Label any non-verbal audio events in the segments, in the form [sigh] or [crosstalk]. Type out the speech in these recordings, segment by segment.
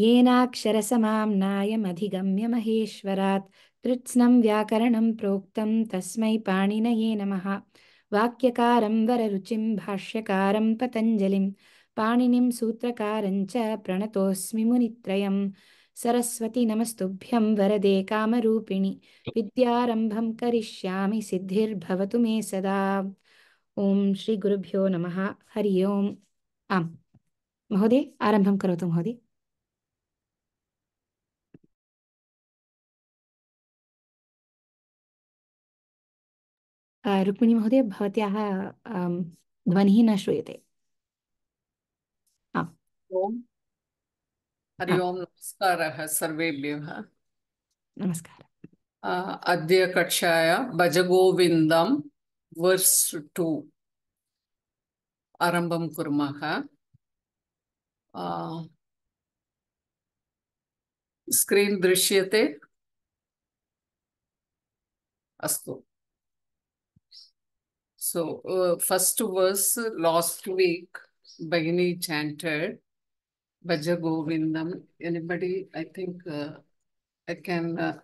येनाक्षरसमाम्नायमधिगम्य महेश्वरात् कृत्स्नं व्याकरणं प्रोक्तं तस्मै पाणिनये नमः वाक्यकारं वररुचिं भाष्यकारं पतञ्जलिं पाणिनिं सूत्रकारञ्च प्रणतोऽस्मि मुनित्रयं सरस्वती नमस्तुभ्यं वरदे कामरूपिणि विद्यारम्भं करिष्यामि सिद्धिर्भवतु मे सदा ॐ श्रीगुरुभ्यो नमः हरि ओम् आम् महोदय आरम्भं करोतु महोदय रुक्मिणी महोदय भवत्याः ध्वनिः न श्रूयते हरि ओम् नमस्कारः सर्वेभ्यः नमस्कार अद्य कक्षाया भजगोविन्दं वर्स् टु आरम्भं कुर्मः स्क्रीन् दृश्यते अस्तु So, uh, first verse last week, Bhagini chanted Bhaja Govindam. Anybody, I think uh, I can uh,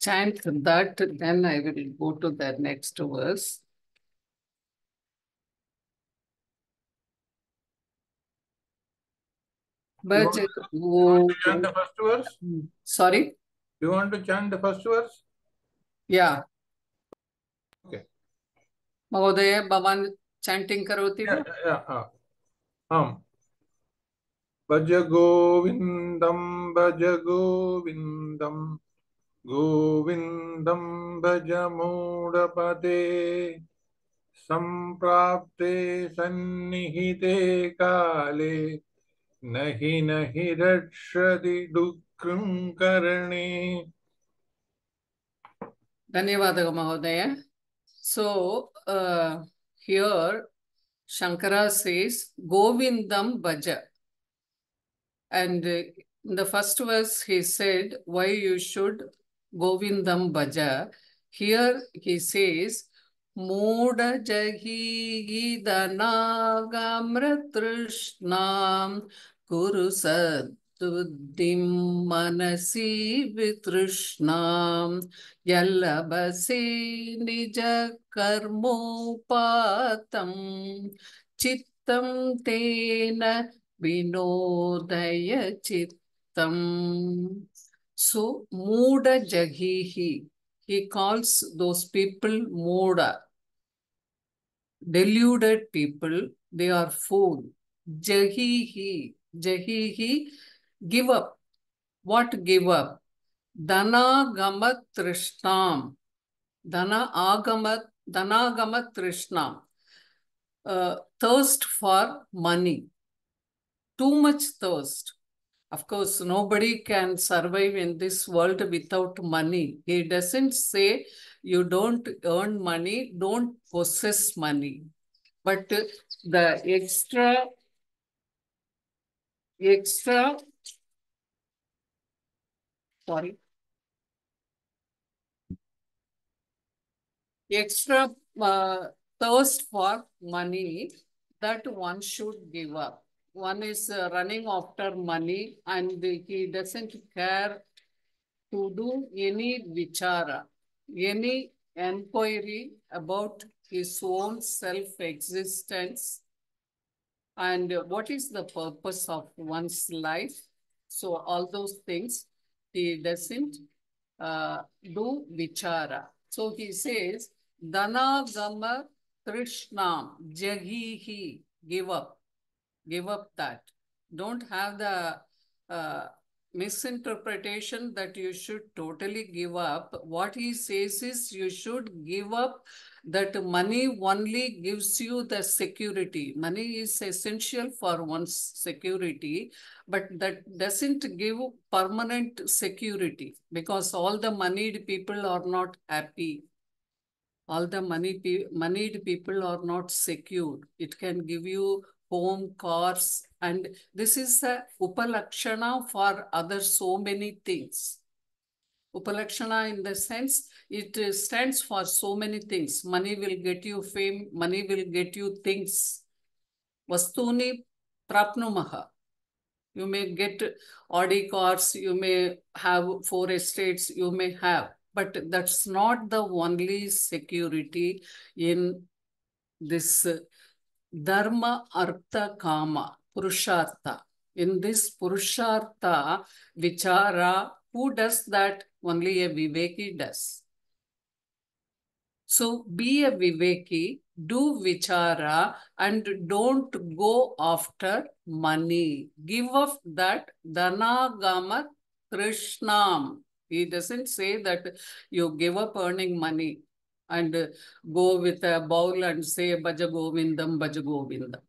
chant that, then I will go to the next verse. But go... the first verse? Hmm, sorry? You want to chant the first verse? Yeah. Okay. महोदय भवान् chanting करोति भज गोविन्दं भज गोविन्दं गोविन्दं भज मूढपदे सम्प्राप्ते सन्निहिते काले नहि नहि रक्षति डुक्रुं करणे धन्यवादः महोदय सो uh, here Shankara says, Govindam Bhaja. And in uh, the first verse, he said, why you should Govindam Bhaja. Here he says, Moodajahidanagamratrishnam Guru Sad स्तुतिं मनसि वितृष्णां यल्लभसि निजकर्मोपातं चित्तं तेन विनोदय चित्तं सो मूड जगी he calls those people moda deluded people they are fool jahihi jahihi give up. What give up? Dana gamat Trishnam. Dana agamat, gamat Trishnam. Uh, thirst for money. Too much thirst. Of course, nobody can survive in this world without money. He doesn't say you don't earn money, don't possess money. But the extra, extra sorry. Extra uh, thirst for money that one should give up. One is uh, running after money and he doesn't care to do any vichara, any inquiry about his own self-existence and what is the purpose of one's life. So all those things he doesn't uh, do vichara. So he says, Dana Krishna, Trishnam Jagihi. Give up. Give up that. Don't have the uh, misinterpretation that you should totally give up. What he says is you should give up that money only gives you the security. Money is essential for one's security, but that doesn't give permanent security because all the moneyed people are not happy. All the money pe moneyed people are not secure. It can give you home, cars, and this is a upalakshana for other so many things. Upalakshana in the sense it stands for so many things. Money will get you fame. Money will get you things. Vastuni prapnumaha. You may get Audi cars. You may have four estates. You may have. But that's not the only security in this dharma, artha, kama, purushartha. In this purushartha, vichara, who does that? Only a Viveki does. So be a Viveki, do vichara and don't go after money. Give up that dhanagama krishnam. He doesn't say that you give up earning money and go with a bowl and say Bhaja Govindam, Bhaja Govindam.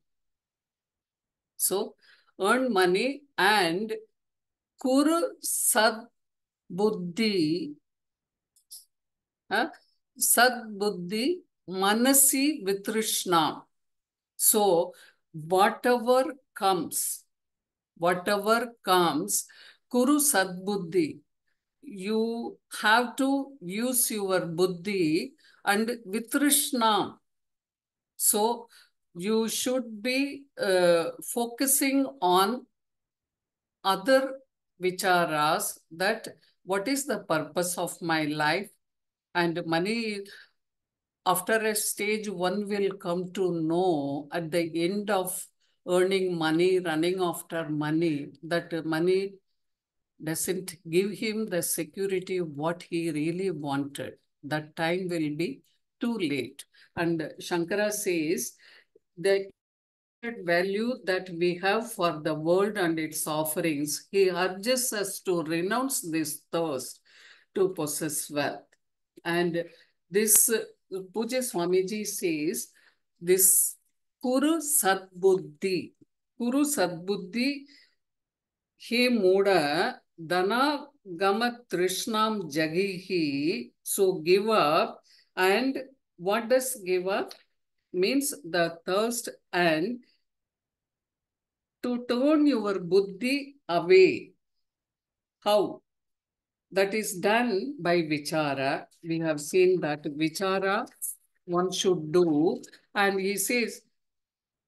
So earn money and kuru sad buddhi. Huh? Sadbuddhi Manasi Vitrishna. So, whatever comes, whatever comes, Kuru Sadbuddhi, you have to use your buddhi and vitrishna. So you should be uh, focusing on other vicharas that what is the purpose of my life? And money, after a stage, one will come to know at the end of earning money, running after money, that money doesn't give him the security what he really wanted. That time will be too late. And Shankara says the value that we have for the world and its offerings, he urges us to renounce this thirst to possess wealth. And this uh, Puja Swamiji says, this Kuru Sadbuddhi, Kuru Sadbuddhi, he muda Dana Gama Trishnam Jagihi, so give up. And what does give up? Means the thirst and to turn your buddhi away. How? that is done by vichara. We have seen that vichara one should do. And he says,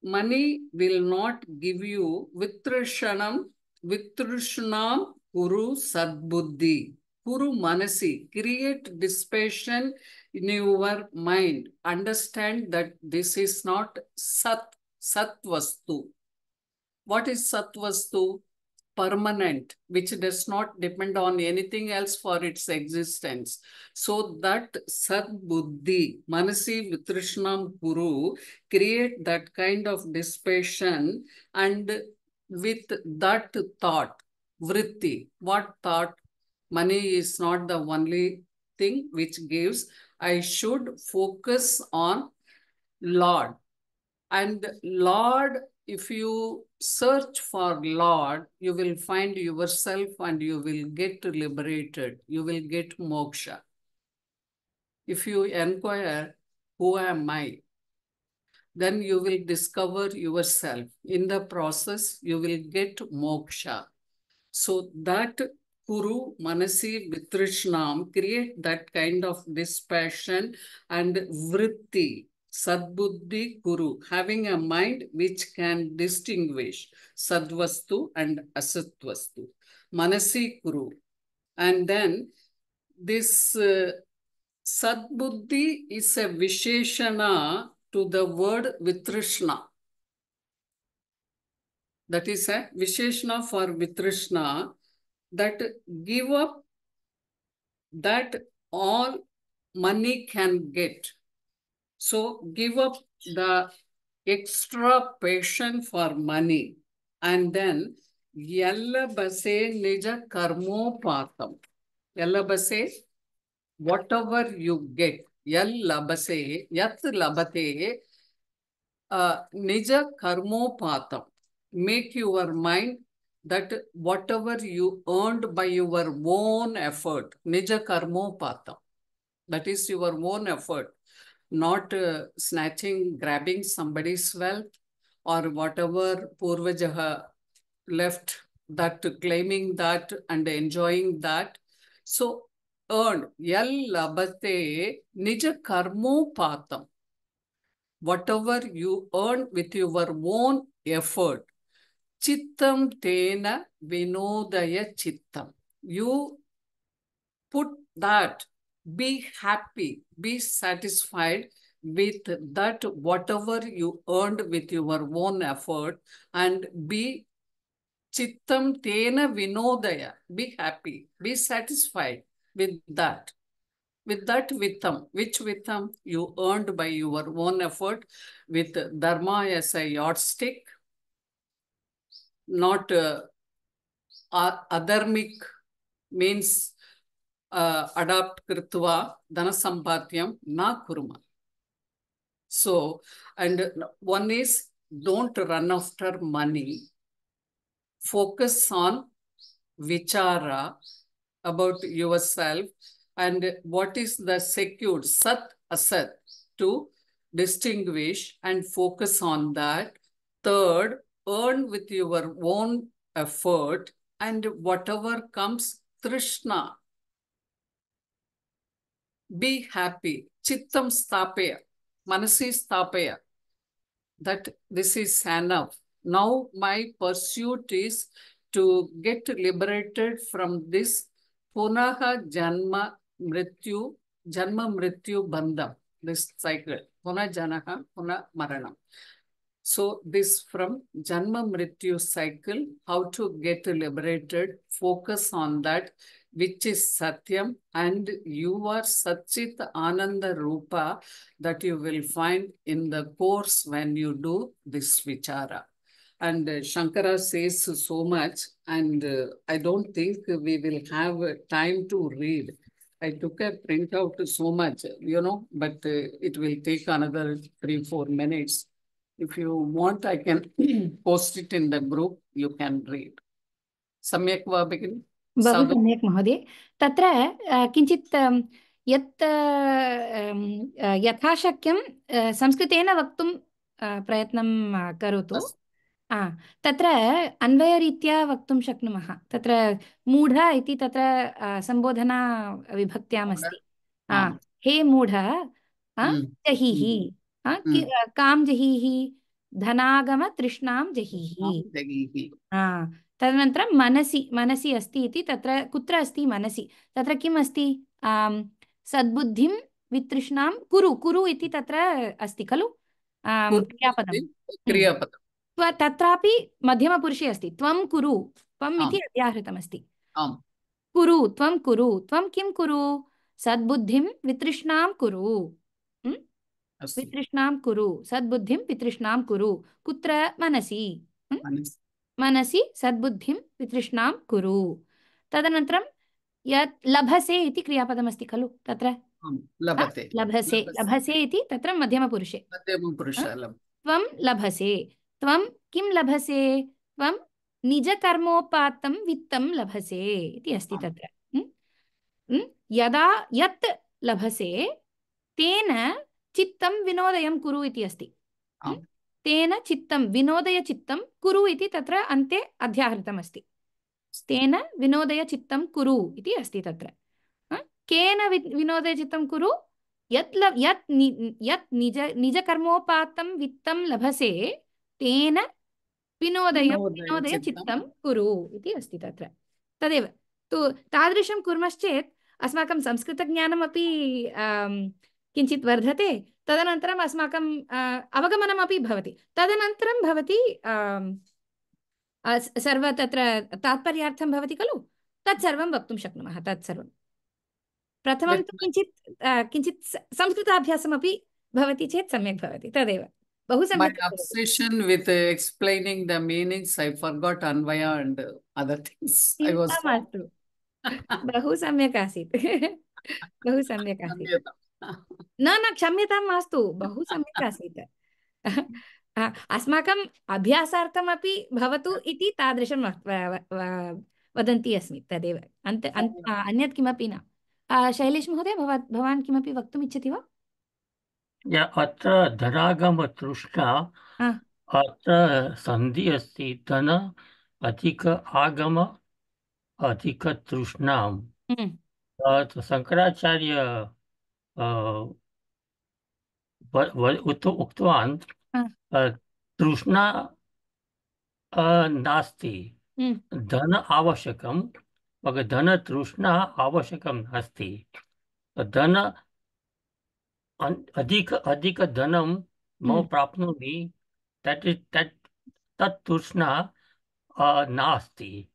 money will not give you vitrishanam, vitrishnam guru sadbuddhi. Guru manasi, create dispassion in your mind. Understand that this is not sat, satvastu. What is satvastu? permanent, which does not depend on anything else for its existence. So that Sadbuddhi, Manasi Vitrishnam Guru, create that kind of dispassion and with that thought, vritti, what thought? Money is not the only thing which gives. I should focus on Lord. And Lord if you search for Lord, you will find yourself and you will get liberated. You will get moksha. If you inquire, who am I? Then you will discover yourself. In the process, you will get moksha. So that guru, Manasi, Vitrishnam create that kind of dispassion and vritti Sadbuddhi Guru, having a mind which can distinguish Sadvastu and Asattvastu. Manasi Guru. And then this uh, Sadbuddhi is a Visheshana to the word Vitrishna. That is a Visheshana for Vitrishna that give up that all money can get so give up the extra passion for money and then yalla base nija karmopatham. Yalla base whatever you get. Yalla base yat labate uh, nija karmopatham. Make your mind that whatever you earned by your own effort, nija karmopatham, that is your own effort, not uh, snatching, grabbing somebody's wealth or whatever Purvajaha left that claiming that and enjoying that. So earned Yalabate nija patam. Whatever you earn with your own effort. Chittam tena vinodaya chittam. You put that be happy, be satisfied with that whatever you earned with your own effort and be chittam tena vinodaya, be happy, be satisfied with that. With that vittam, which vittam you earned by your own effort with dharma as a yardstick, not uh, adharmic means adapt कृत्वा धनसम्पाद्यं न कुर्मः so and one is don't run after money focus on vichara about yourself and what is the secured sat asat to distinguish and focus on that third earn with your own effort and whatever comes Krishna be happy chittam sthapaya manasi sthapaya that this is enough now my pursuit is to get liberated from this punaha janma mrityu janma mrityu bandham this cycle puna janaha puna maranam so this from janma mrityu cycle how to get liberated focus on that which is Satyam, and you are Satchit Ananda Rupa that you will find in the course when you do this Vichara. And uh, Shankara says so much, and uh, I don't think we will have time to read. I took a printout so much, you know, but uh, it will take another three, four minutes. If you want, I can [clears throat] post it in the group. You can read. Samyakva Vabhagini. बहु साधु सम्यक् महोदय तत्र अ, किञ्चित् अ, यत् अ, अम्, अ, यथाशक्यं अ, संस्कृतेन वक्तुं अ, प्रयत्नं अ, करोतु तत्र अन्वयरीत्या वक्तुं शक्नुमः तत्र मूढ इति तत्र सम्बोधना मूढ विभक्त्यामस्ति हे मूढ हा हम्म।, हम्म।, हम्म कां जहिः धनागमतृष्णां जहिः हा तदनन्तरं मनसी मनसी अस्ति इति तत्र कुत्र अस्ति मनसि तत्र किम् अस्ति सद्बुद्धिं वितृष्णां कुरु कुरु इति तत्र अस्ति खलु क्रियापदं हम्म। क्रियापदं तत्रापि मध्यमपुरुषे अस्ति त्वं कुरु त्वम् इति अध्याहृतमस्ति कुरु त्वं कुरु त्वं किं कुरु सद्बुद्धिं वितृष्णां कुरु हम्म? वितृष्णां कुरु सद्बुद्धिं वितृष्णां कुरु कुत्र मनसि हम्म? मनसि सद्बुद्धिं वितृष्णां कुरु तदनन्तरं यत् लभसे इति क्रियापदमस्ति खलु तत्र लभते लभसे लभसे इति तत्र मध्यमपुरुषे त्वं लभसे त्वं किं लभसे त्वं निजकर्मोपातं वित्तं लभसे इति अस्ति तत्र यदा यत् लभसे तेन चित्तं विनोदयं कुरु इति अस्ति तेन चित्तं विनोदय चित्तं कुरु इति तत्र अन्ते अध्याहृतमस्ति तेन विनोदय चित्तं कुरु इति अस्ति तत्र केन विनोदय चित्तं कुरु यत् यत् नि यत् निज निजकर्मोपातं वित्तं लभसे तेन विनोदय विनोदय चित्तं कुरु इति अस्ति तत्र तदेव तु तादृशं कुर्मश्चेत् अस्माकं संस्कृतज्ञानमपि किञ्चित् वर्धते तदनन्तरम् अस्माकम् अवगमनमपि भवति तदनन्तरं भवति सर्व तत्र तात्पर्यार्थं भवति खलु तत्सर्वं वक्तुं शक्नुमः तत्सर्वं प्रथमं तु किञ्चित् किञ्चित् संस्कृताभ्यासमपि भवति चेत् सम्यक् भवति तदेव बहु सम्यक् obsession with uh, explaining the meanings I forgot Anvaya [laughs] बहु सम्यक् आसीत् [laughs] बहु सम्यक् आसीत् न न क्षम्यतां मास्तु बहु सम्यक् आसीत् [laughs] अस्माकम् अभ्यासार्थमपि भवतु इति तादृशं वदन्ती अस्मि तदेव अन्त अन्यत् किमपि न शैलेश महोदय भवान् भवान् किमपि वक्तुम् इच्छति वा अत्र धनागमतृष्णा अत्र सन्धि अस्ति धन अधिक आगम अधिकतृष्णां हम्म। शङ्कराचार्य उक्तवान् तृष्णा नास्ति हम्म, धन आवश्यकं धनतृष्णा आवश्यकं नास्ति धन अधिक अधिक अधिकधनं मम हम्म, प्राप्नोमि तत् तत् तत्तृष्णा अ, नास्ति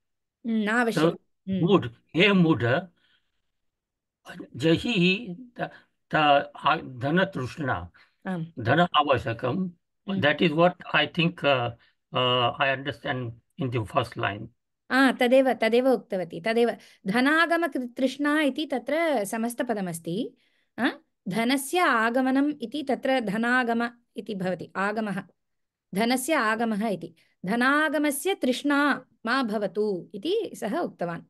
न आवश्यक मूढ हे मूढ जहि Dhanatrushna, um. धन Avasakam. Mm. That is what I think uh, uh, I understand in the तदेव तदेव उक्तवती तदेव धनागमतृष्णा इति तत्र समस्तपदमस्ति धनस्य आगमनम् इति तत्र धनागम इति भवति आगमः धनस्य आगमः इति धनागमस्य तृष्णा मा भवतु इति सः उक्तवान्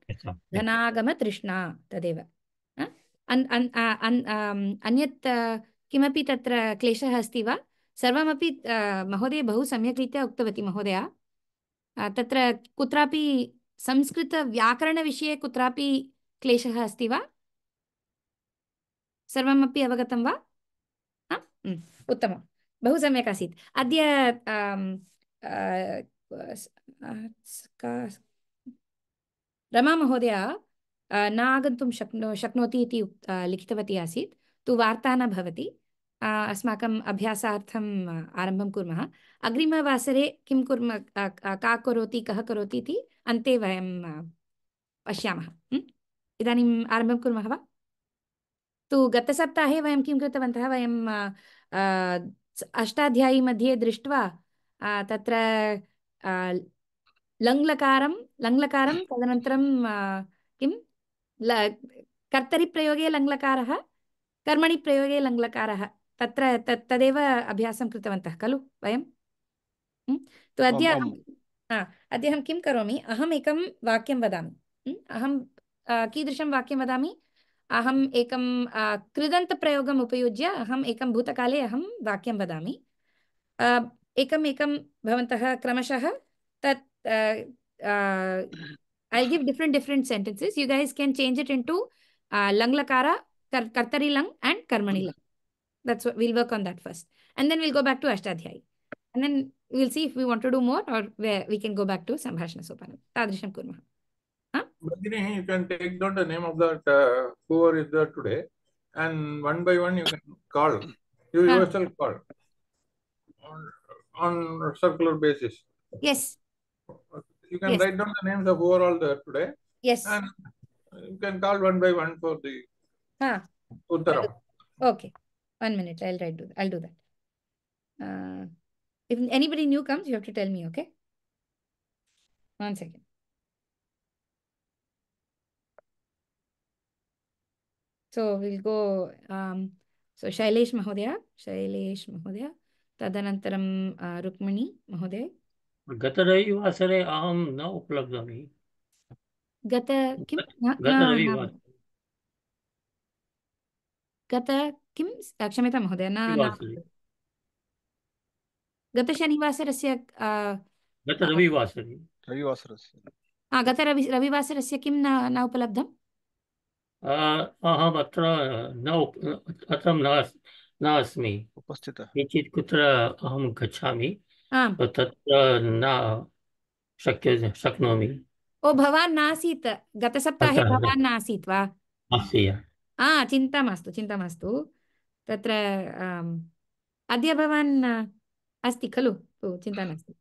धनागमतृष्णा तदेव अन्यत् किमपि तत्र क्लेशः अस्ति वा सर्वमपि महोदय बहु सम्यक्रीत्या उक्तवती महोदय तत्र कुत्रापि संस्कृतव्याकरणविषये कुत्रापि क्लेशः अस्ति वा सर्वमपि अवगतं वा उत्तमं बहु सम्यक् आसीत् अद्य रमा महोदया न आगन्तुं शक्नो शक्नोति इति लिखितवती आसीत् तु वार्ता न भवति अस्माकम् अभ्यासार्थम् आरम्भं कुर्मः अग्रिमवासरे किं कुर्मः का करोति कः करोति इति अन्ते वयं पश्यामः इदानीम् आरम्भं कुर्मः वा तु गतसप्ताहे वयं किं कृतवन्तः वयं अष्टाध्यायी मध्ये दृष्ट्वा तत्र लङ्लकारं लङ्लकारं तदनन्तरं कर्तरी प्रयोगे लंगलकार कर्मणि प्रयोगे लंगलकार तत्र तदेव अभ्यास कृतवन्तः खलु वयं तो अद्य अद्य अहं किं करोमि अहम् एकं वाक्यं वदामि अहं कीदृशं वाक्यं वदामि अहम् एकं कृदन्तप्रयोगम् उपयुज्य अहम् एकं भूतकाले अहं वाक्यं वदामि एकम् एकं भवन्तः क्रमशः तत् I'll give different different sentences. You guys can change it into uh, lang lakara, kar kartari lang, and karmani lang. That's what we'll work on that first. And then we'll go back to Ashtadhyayi. And then we'll see if we want to do more or where we can go back to Sambhashana Sopanam. Tadrisham Kurmaha. Huh? You can take down the name of that uh, whoever is there today and one by one you can call. You huh? yourself call on, on circular basis. Yes. Okay. You can yes. write down the names of who are all there today. Yes. And you can call one by one for the huh. Uttaram. Okay. One minute. I'll write. Do, I'll do that. Uh, if anybody new comes, you have to tell me, okay? One second. So we'll go. Um, so Shailesh Mahodaya, Shailesh Mahodaya, Tadanantaram uh, Rukmani Mahodaya. रविवासरे अहम न उपलब्धमि गत किं गतरविवासरे गत किं क्षम्यतां महोदय न गत गतरविवासरे रविवासरस्य गतरवि रविवासरस्य किं न न उपलब्धम् अहम् अत्र न अत्र न अस्मि किञ्चित् कुत्र अहं गच्छामि आम् हाँ। तो तत्र न शक्य शक्नोमि ओ भवान् नासीत् गतसप्ताहे अतः अच्छा, अच्छा। भवान् नासीत् वा अस्ति हा चिन्ता मास्तु चिन्ता मास्तु तत्र आम्, अद्य भवान् अस्ति खलु चिन्ता नास्ति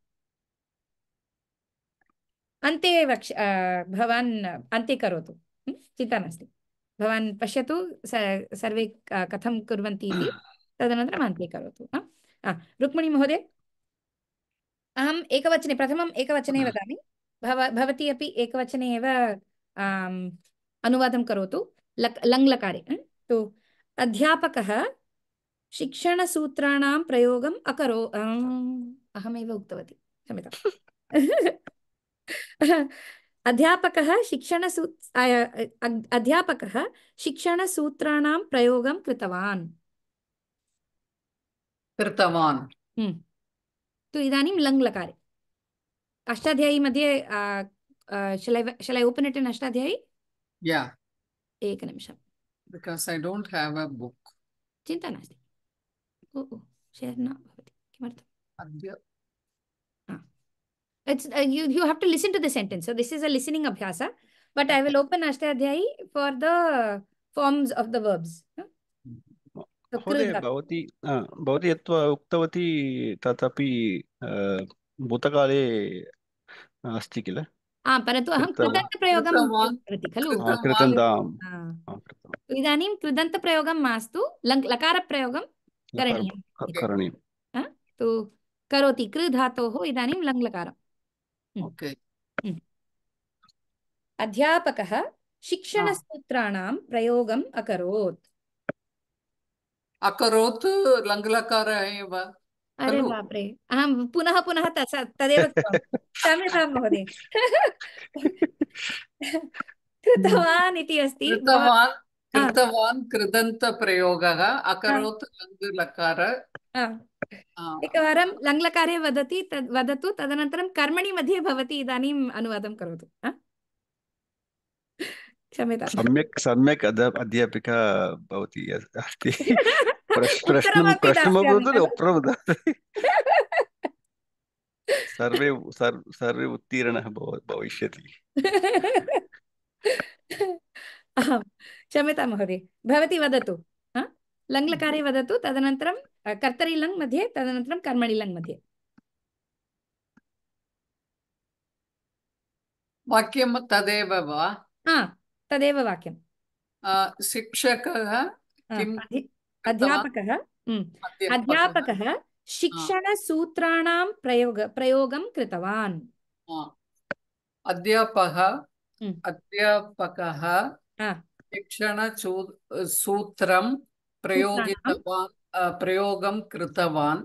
अन्ते वक्ष भवान् अन्ते करोतु चिन्ता नास्ति भवान् पश्यतु स सर्वे क- कथं कुर्वन्ति इति तदनन्तरम् अन्ते करोतु रुक्मिणी महोदय अहम् एकवचने प्रथमम् एकवचने वदामि भव भवती अपि एकवचने एव अनुवादं करोतु लक् लङ्लकारे अं, तु अध्यापकः शिक्षणसूत्राणां प्रयोगम् अकरो अं, अहमेव उक्तवती क्षम्यताम् [laughs] अध्यापकः शिक्षणसू अध्यापकः शिक्षणसूत्राणां प्रयोगं कृतवान् कृतवान् हम्म। तु इदानीं लङ् लकारे अष्टाध्यायी मध्ये shall I shall I Ashtadhyayi it in Ashtadhyayi? Yeah. एकनिमिषम् Because I don't have a book. चिन्ता नास्ति ओ ओ शेर् न भवति किमर्थम् अद्य It's, uh, you you have to listen to the sentence. So this is a listening abhyasa. But I will open Ashtadhyayi for the forms of the verbs. Huh? महोदय भवती भवती यत् उक्तवती तदपि भूतकाले अस्ति किल परन्तु अहं कृदन्तप्रयोगं खलु इदानीं कृदन्तप्रयोगं मास्तु लकारप्रयोगं करणीयं तु करोति कृ धातोः इदानीं लङ् अध्यापकः शिक्षणसूत्राणां प्रयोगम् अकरोत् अकरोत् लङ्लकारः एव अरे बापरे अहं पुनः पुनः तस तदेव [laughs] क्षम्यतां महोदय कृतवान् इति अस्ति कृतवान् कृतवान् कृदन्तप्रयोगः अकरोत् लङ्लकार एकवारं लङ्लकारे वदति तद् वदतु तदनन्तरं कर्मणि मध्ये भवति इदानीम् अनुवादं करोतु क्षम्यता सम्यक् सम्यक् अद्य अध्यापिका भवति अस्ति [laughs] प्रश्नं प्रश्नमपि सर्वे सर्वे उत्तीर्णः भविष्यति आम् [laughs] क्षम्यतां महोदय भवती वदतु लङ्लकारे वदतु तदनन्तरं कर्तरि लङ् मध्ये तदनन्तरं कर्मणि लङ् मध्ये वाक्यं तदेव वा तदेव वाक्यं शिक्षकः हम्म, अध्यापकः अध्यापकः शिक्षणसूत्राणां प्रयोग प्रयोगं कृतवान् हम्म। अध्यापकः अध्यापकः शिक्षणसू प्रयोगितवान् प्रयोगं कृतवान्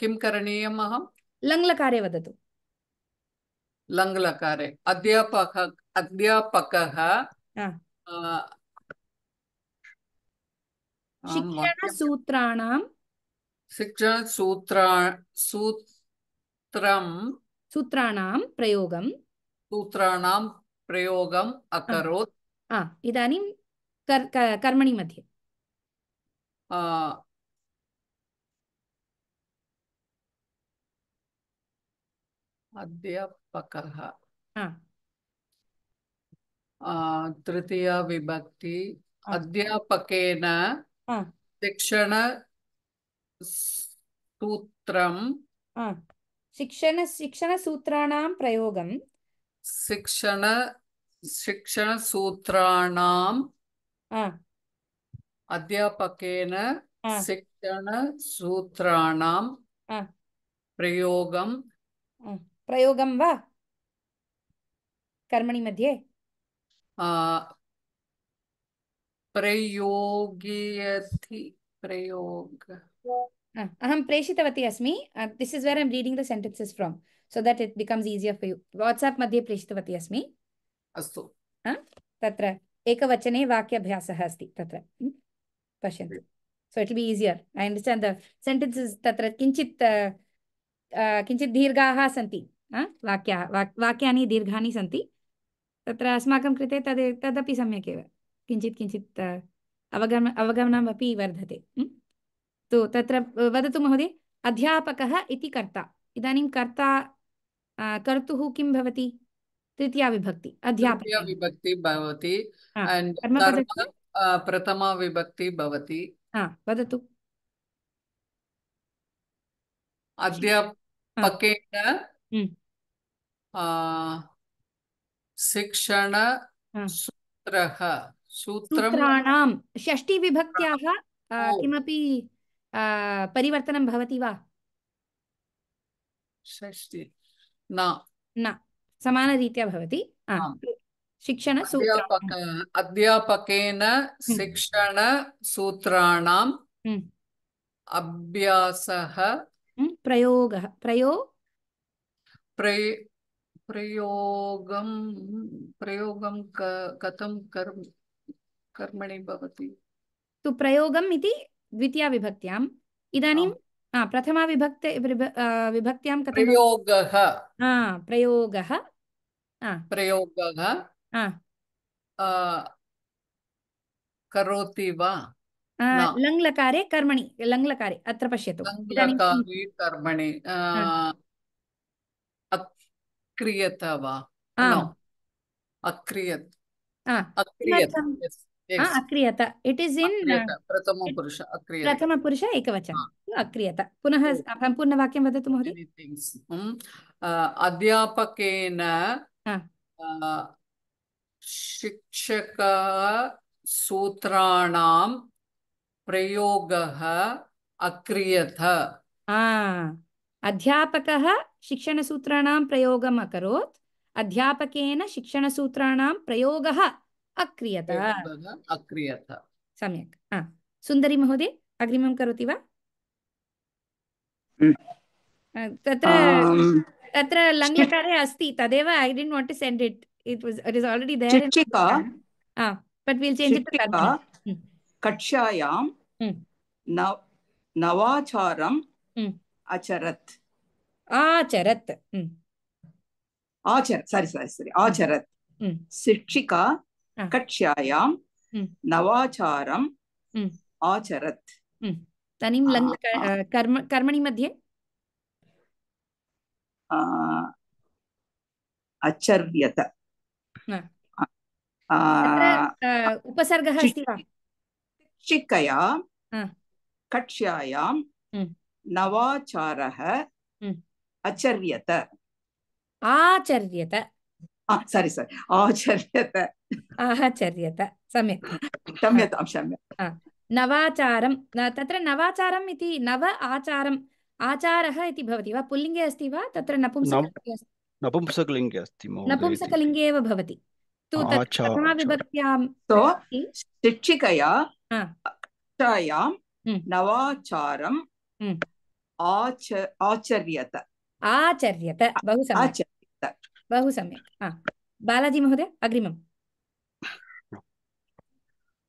किं करणीयम् अहं लङ्लकारे वदतु लङ् लकारे अध्यापक अध्यापकः शिक्षणसूत्राणां शिक्षणसूत्रा सूत्रं सूत्राणां प्रयोगं सूत्राणां प्रयोगम् अकरोत् कर्मणि मध्ये अध्यापकः तृतीया विभक्ति अध्यापकेन शिक्षणसूत्रं शिक्षण शिक्षणसूत्राणां प्रयोगं शिक्षण शिक्षणसूत्राणाम् अध्यापकेन शिक्षणसूत्राणां प्रयोगं प्रयोगं वा कर्मणि मध्ये प्रयोगयति प्रयोग अहं प्रेषितवती अस्मि this is where I'm reading the sentences from so that it becomes easier for you WhatsApp मध्ये प्रेषितवती अस्मि अस्तु तत्र एकवचने वाक्याभ्यासः अस्ति तत्र पश्यन्तु so it be easier I understand the sentences तत्र किञ्चित् किञ्चित् दीर्घाः सन्ति वाक्या दीर्घा सी दीर्घानि सन्ति तत्र किंचित कृते अवगम अवगमनमें वर्धते तो त्र वद महोदय अध्यापक कर्ता इदानीं कर्ता कर्तु किं तृतीया विभक्ति अध्यापक प्रथमा विभक्ति शिक्षण सूत्रः सूत्राणां षष्टिविभक्त्याः किमपि परिवर्तनं भवति वा षष्टि न न समानरीत्या भवति शिक्षणसूत्र अध्यापकेन शिक्षणसूत्राणाम् अभ्यासः प्रयोगः प्रयो प्रय प्रयोगं कथम कर्म कर्मणि भवति तु प्रयोगम् इति द्वितीयाविभक्त्याम् इदानीं विभक्त विभक्त्यां कथं प्रयोगः प्रयोगः प्रयोगः करोति वा लङ्लकारे कर्मणि लङ्लकारे अत्र पश्यतु कर्मणि अक्रियत वा अक्रियत अक्रियत अक्रियत इट् इस् इन् प्रथमपुरुष अक्रियत प्रथमपुरुष एकवचनं अक्रियत पुनः oh. सम्पूर्णवाक्यं वदतु महोदय hmm. uh, अध्यापकेन uh, शिक्षकः सूत्राणां प्रयोगः अक्रियत अध्यापकः शिक्षणसूत्राणां प्रयोगम् अध्यापक अध्यापकेन सूत्राण प्रयोगः अक्रियत अक्रियत सम्यक् सुन्दरी महोदय अग्रिम कौती वा हम्म। तत्र तत्र अस्ति तदेव I didn't want to send it it was it is already there but will change it to कक्षायां हम्म। नवाचारम् हम्म। अचरत् आचरत् आचर सॉरी सारि सारि आचरत् शिक्षिका कक्ष्यायां नवाचारम् आचरत् इदानीं लङ् कर्म कर्मणि मध्ये अचर्यत उपसर्गः अस्ति वा शिक्षिकया कक्ष्यायां नवाचारः अचर्यत आचर्यत सारि सारि आचर्यत आचर्यत सम्यक् क्षम्यतां क्षम्यतां नवाचारं तत्र नवाचारम् इति नव आचारम् आचारः इति भवति वा पुल्लिङ्गे अस्ति वा तत्र नपुंसकलिङ्गे अस्ति नपुंसकलिङ्गे एव भवति तु प्रथमाविभक्त्यां शिक्षिकया कक्षायां नवाचारम् आचर्यत आचर्यत बहु सम्यक् बहु सम्यक् बालाजी महोदय अग्रिमम्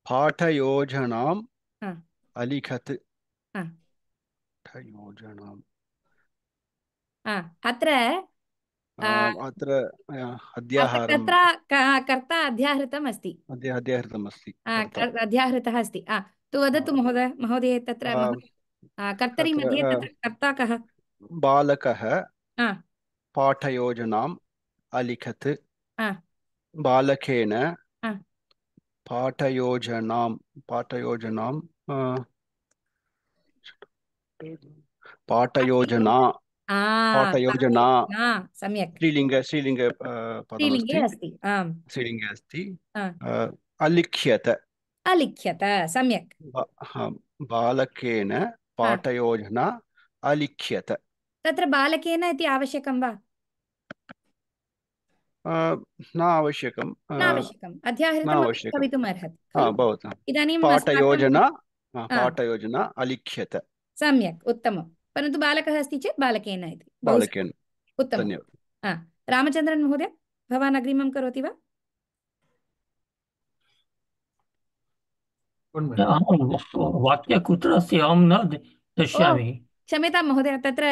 पाठयोजनाम् अलिखत् पाठयोजनाम् अत्र तत्र कर्ता अध्याहृतम् अस्ति अध्याहृतम् अस्ति अध्याहृतः अस्ति तु वदतु महोदय महोदय तत्र कर्तरि मध्ये कर्ता कः बालकः पाठयोजनाम् अलिखत् बालकेन पाठयोजनां पाठयोजनां पाठयोजना पाठयोजना सम्यक् श्रीलिङ्ग श्रीलिङ्ग श्रीलिङ्गे अस्ति श्रीलिङ्गे अस्ति अलिख्यत अलिख्यत सम्यक् बालकेन पाठयोजना अलिख्यत तत्र बालकेन इति आवश्यकं वा न आवश्यकं भवितुम् अलिख्यत सम्यक् उत्तमं परन्तु बालकः अस्ति चेत् बालकेन इति बालकेन उत्तमं रामचन्द्रन् महोदय भवान् अग्रिमं करोति वा वाक्य कुत्र अस्ति अहं न पश्यामि क्षम्यता महोदय तत्र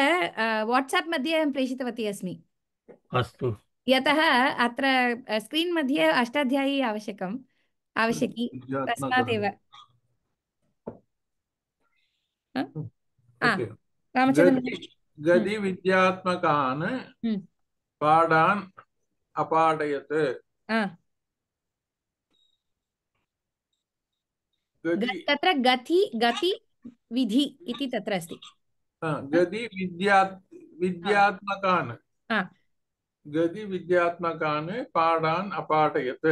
वाट्साप् मध्ये अहं प्रेषितवती अस्मि अस्तु यतः अत्र स्क्रीन् मध्ये अष्टाध्यायी आवश्यकम् आवश्यकी तस्मादेव एव गति विद्यात्मकान् पाठान् अपाठयत् तत्र गति गति विधि इति तत्र अस्ति हाँ, गति विद्या विद्यात्मकान् हाँ। हाँ। गति विद्यात्मकान् पाठान् अपाठयत्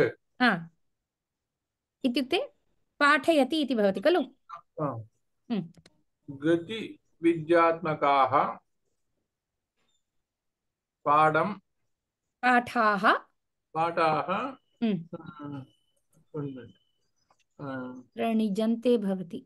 इत्युक्ते पाठयति इति भवति खलु हम्म। गति विद्यात्मकाः पाठं पाठाः पाठाः हम्म। प्रणिजन्ते भवति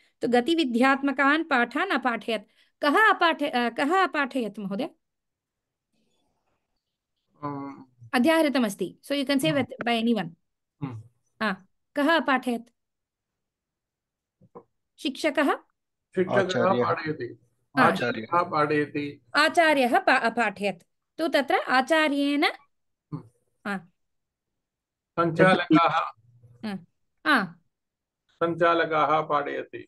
तो गतिविध्यात्मकान् पाठान् अपाठयत् कह अपाठ कह अपाठयत् महोदय अध्याहृतमस्ति so you can say by by anyone कह अपाठयत शिक्षकः आचार्यः अपाठयत् तो तत्र आचार्येण सञ्चालकाः सञ्चालकाः पाठयति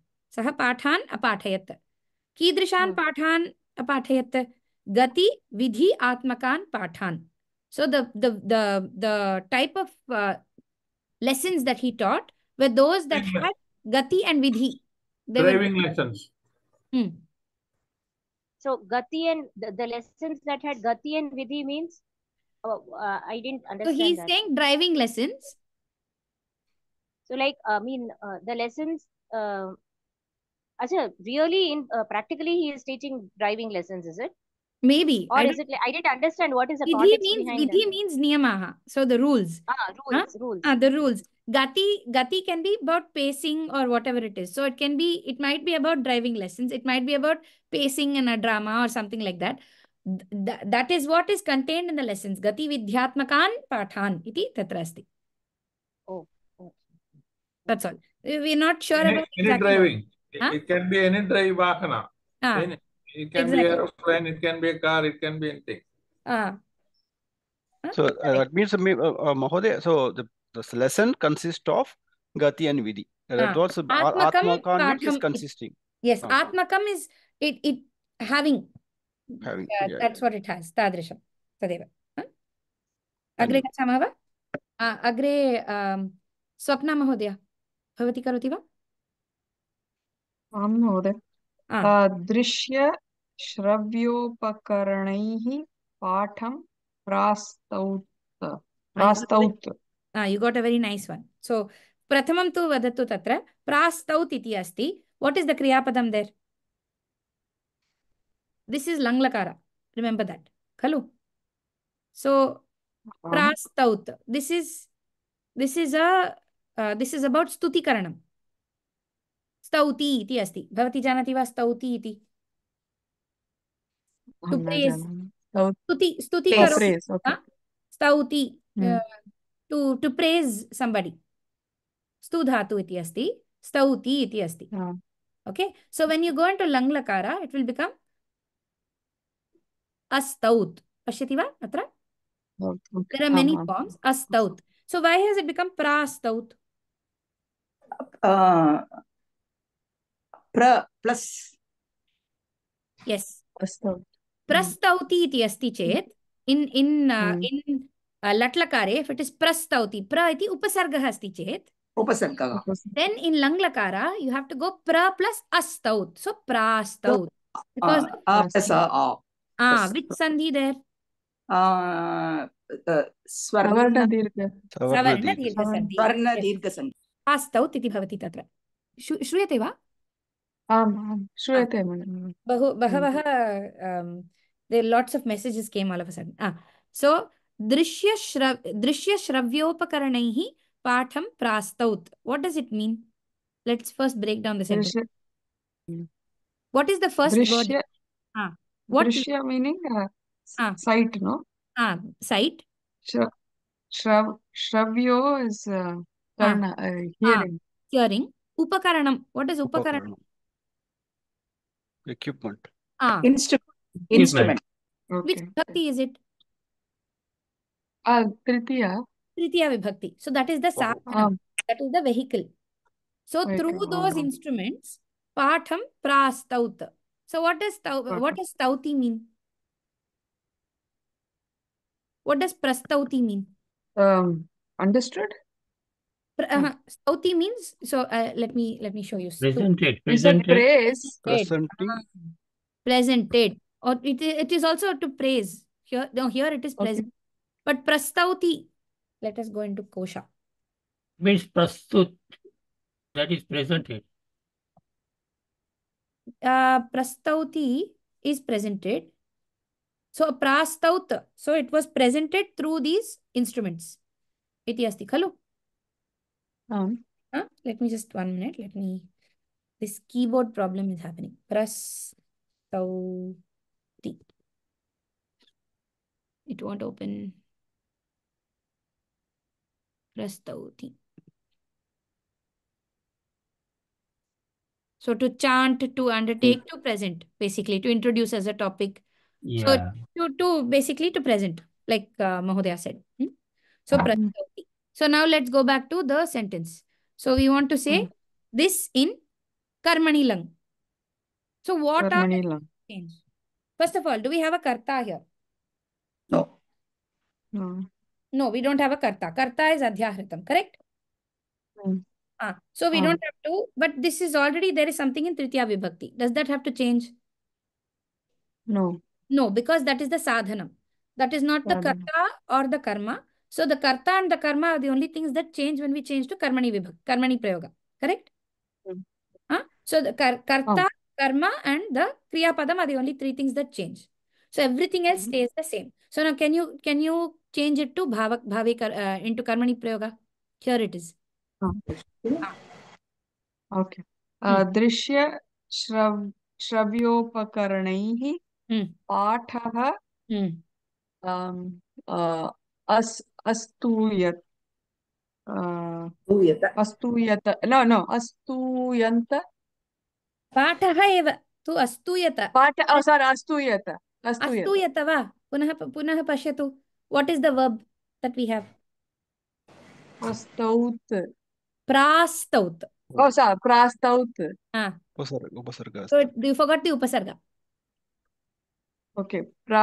सः पाठान् अपाठयत् कीदृशान् oh. पाठान् so the the the the type of uh, lessons that he taught were those that had gati and vidhi driving lessons hmm. so gati and the, lessons that had gati and vidhi means oh, uh, i didn't understand so he's saying driving lessons so like i uh, mean the lessons Acha, really in uh, practically he is teaching driving lessons, is it? Maybe. Or I is it like, I didn't understand what is the Vidhi means Vidhi means niyamaha. So the rules. Ah, rules, huh? rules. Ah, the rules. Gati, gati can be about pacing or whatever it is. So it can be, it might be about driving lessons. It might be about pacing in a drama or something like that. Th that is what is contained in the lessons. Gati vidyatmakan pathan iti tatrasti. Oh, oh. That's all. We're not sure minute, about minute exactly driving. Huh? It can be any drive vahana. Ah. Any, it can exactly. be aeroplane, it can be a car, it can be anything. Ah. So uh, that means, uh, uh, uh Mahode, so the, this lesson consists of Gati and Vidhi. Uh, ah. That was Atmakam, uh, Atmakam is consisting. Yes, ah. Atmakam is it it having. having yeah, yeah, that's yeah. what it has. Tadrisham. Tadeva. Huh? Hmm. Agre gachamah va? Ah, agre um, Swapna Mahodaya. Bhavati karoti va? आं महोदय आ दृश्यश्रव्योपकरणैः पाठं प्रास्तौत् प्रास्तौत् you got a very nice one so प्रथमं तु वदतु तत्र प्रास्तौत् इति अस्ति वाट् इस् द क्रियापदं देर् दिस् इस् लङ्लकार रिमेम्बर् दट् खलु सो प्रास्तौत् this is this is a this is about स्तुतिकरणं स्तौती इति अस्ति भवती जानाति वा स्तौति इति स्तुति स्तुति स्तौति hmm. To to praise somebody स्तु धातु इति अस्ति स्तौति इति अस्ति okay so when you go into to लङ् लकार इट् विल् बिकम् अस्तौत् पश्यति वा अत्र देर् आर् मेनी फार्म्स् अस्तौत् so why has it become प्रास्तौत् प्र प्लस यस प्रस्तौति इति अस्ति चेत् इन् इन् हम्म। इन् लट्लकारे इफ् इट् इस् प्रस्तौति प्र इति उपसर्गः अस्ति चेत् उपसर्गः देन् इन् लङ्लकार यु हेव् टु गो प्र प्लस् अस्तौत् सो प्रास्तौत् विच् सन्धि देर् स्वर्णदीर्घसन्धि स्वर्णदीर्घसन्धि इति भवति तत्र श्रूयते वा आम् आम् श्रूयते of बहु बहवः all of a messages came all of sudden so दृश्यश्रव दृश्यश्रव्योपकरणैः पाठं प्रास्तौत् what does it mean let's first break down the sentence दृश्य what is the first word Drishya, ah what Drishya meaning uh, Ah. sight, no? ah sight Shra, shrav, shravyo is uh, Ah. hearing. hearing upakaranam what is upakaranam Equipment. Ah. Instrument. Instrument. Okay. Which Bhakti is it? Uh, Tritiya. Tritiya Vibhakti. So that is the sadhana. Ah. that is the vehicle. So through those instruments, Patham prastauta. So what does what does Tauti mean? What does Prastauti mean? Um, understood? uh Sauti means so. Uh, let me let me show you. Presented, presented, praise, presented, ah. presented, or it it is also to praise. Here, no, here it is present. Okay. But prastauti, let us go into kosha. Means prastut, that is presented. Uh, prastauti is presented. So prastaut, so it was presented through these instruments. Iti asti, khalo? Um, huh? Let me just one minute. Let me. This keyboard problem is happening. Press T. It won't open. Press the T. So to chant, to undertake, to present, basically, to introduce as a topic. Yeah. So to, to basically to present, like uh, Mahodaya said. Hmm? So, yeah. So now let's go back to the sentence. So we want to say mm. this in lang. So what Karmanilang. are First of all, do we have a karta here? No. No. No, we don't have a karta. Karta is adhyahritam, correct? Mm. Ah, so we ah. don't have to, but this is already, there is something in Tritya Vibhakti. Does that have to change? No. No, because that is the sadhanam. That is not the karta or the karma. So the karta and the karma are the only things that change when we change to karmani vibhag karmani prayoga. Correct? Mm. Huh? So the kar karta, oh. karma and the kriya padam are the only three things that change. So everything else mm -hmm. stays the same. So now can you can you change it to bhavak, bhavi kar, uh, into karmani prayoga? Here it is. Oh. Yeah. Okay. Uh, hmm. Drishya श्रव श्रव्योपकरणैः पाठः अस् अस्तूयत् अस्तूयत न न अस्तूयन्त पाठः एव तु अस्तूयत पाठ सारि अस्तूयत अस्तूयत वा पुनः पुनः पश्यतु what is the verb that we have अस्तौत् प्रास्तौत् oh, प्रास्तौत् उपसर्ग यू फॉरगॉट द उपसर्ग ओके प्रा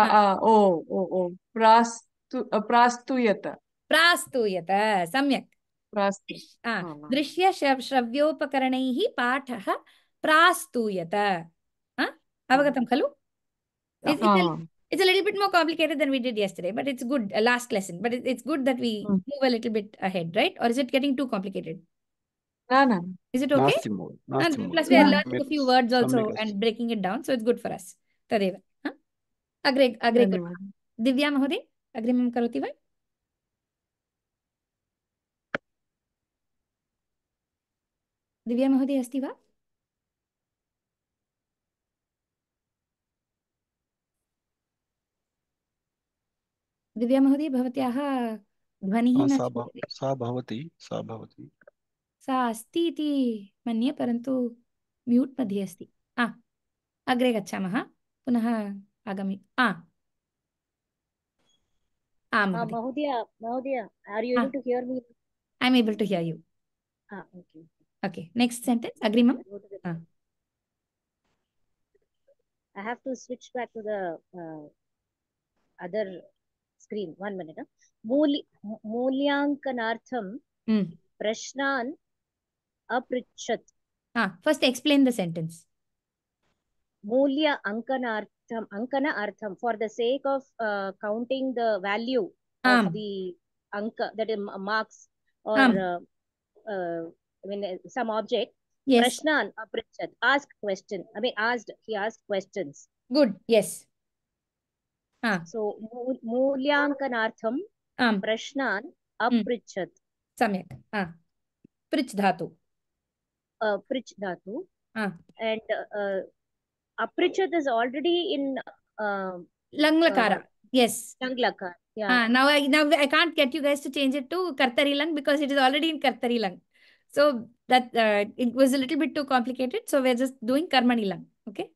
ओ ओ ओ प्रास् प्रास्तूयत प्रास्तूयत सम्यक् दृश्य श्रव्योपकरणैः पाठः प्रास्तूयत अवगतं खलु It's a little bit more complicated than we did yesterday, but it's good. Uh, last lesson, but it, it's good that we mm. move a little bit ahead, right? Or is it getting too complicated? No, no. Is it okay? Nothing more, nothing and plus, we are learning a few words also and breaking it down, so it's good for us. Tadeva. Huh? Agre, agre. Divya Mahoday. अग्रिमं करोति वा महोदय अस्ति वा दिव्या भवत्याः ध्वनिः सा भवति सा भवति सा अस्ति इति मन्ये परन्तु म्यूट् मध्ये अस्ति अग्रे गच्छामः पुनः आगमि Ah, Mahodaya, Mahodaya, are you able to hear me? I'm able to hear you. Ah, okay. Okay, next sentence. Agree, ma'am? Ah. I have to switch back to the uh, other screen. One minute. Huh? मूल्य मूल्यांकनार्थं प्रश्नान् अपृच्छत् first explain the sentence मूल्य अङ्कनार्थ artham ankana artham for the sake of uh, counting the value um. of the anka that is marks or um. uh, uh, i mean some object yes prashnan aprichat ask question i mean asked he asked questions good yes ah. so मूल्यांकनार्थं प्रश्नान् अपृच्छत् सम्यक् पृच् धातु पृच् धातु and Aprichat is already in uh, Langlakara. Uh, yes. Langlakara. Yeah. Ah, now I now I can't get you guys to change it to lang because it is already in lang. So that uh, it was a little bit too complicated. So we're just doing lang. Okay.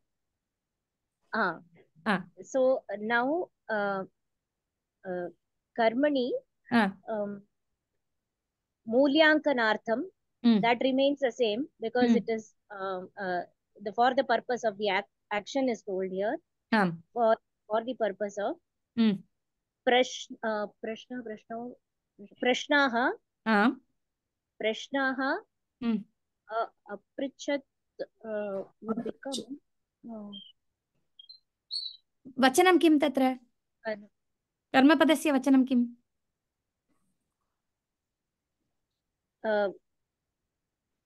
Ah. Ah. So now uh, uh, Karmani ah. um, Mulyankanartham mm. that remains the same because mm. it is um, uh, the for the purpose of the act, action is told here um. for for the purpose of mm. prashna uh, prashna prashna prashnaha um. prashnaha mm. uh, aprichat uh, would become uh, वचनं किं तत्र कर्मपदस्य वचनं किम्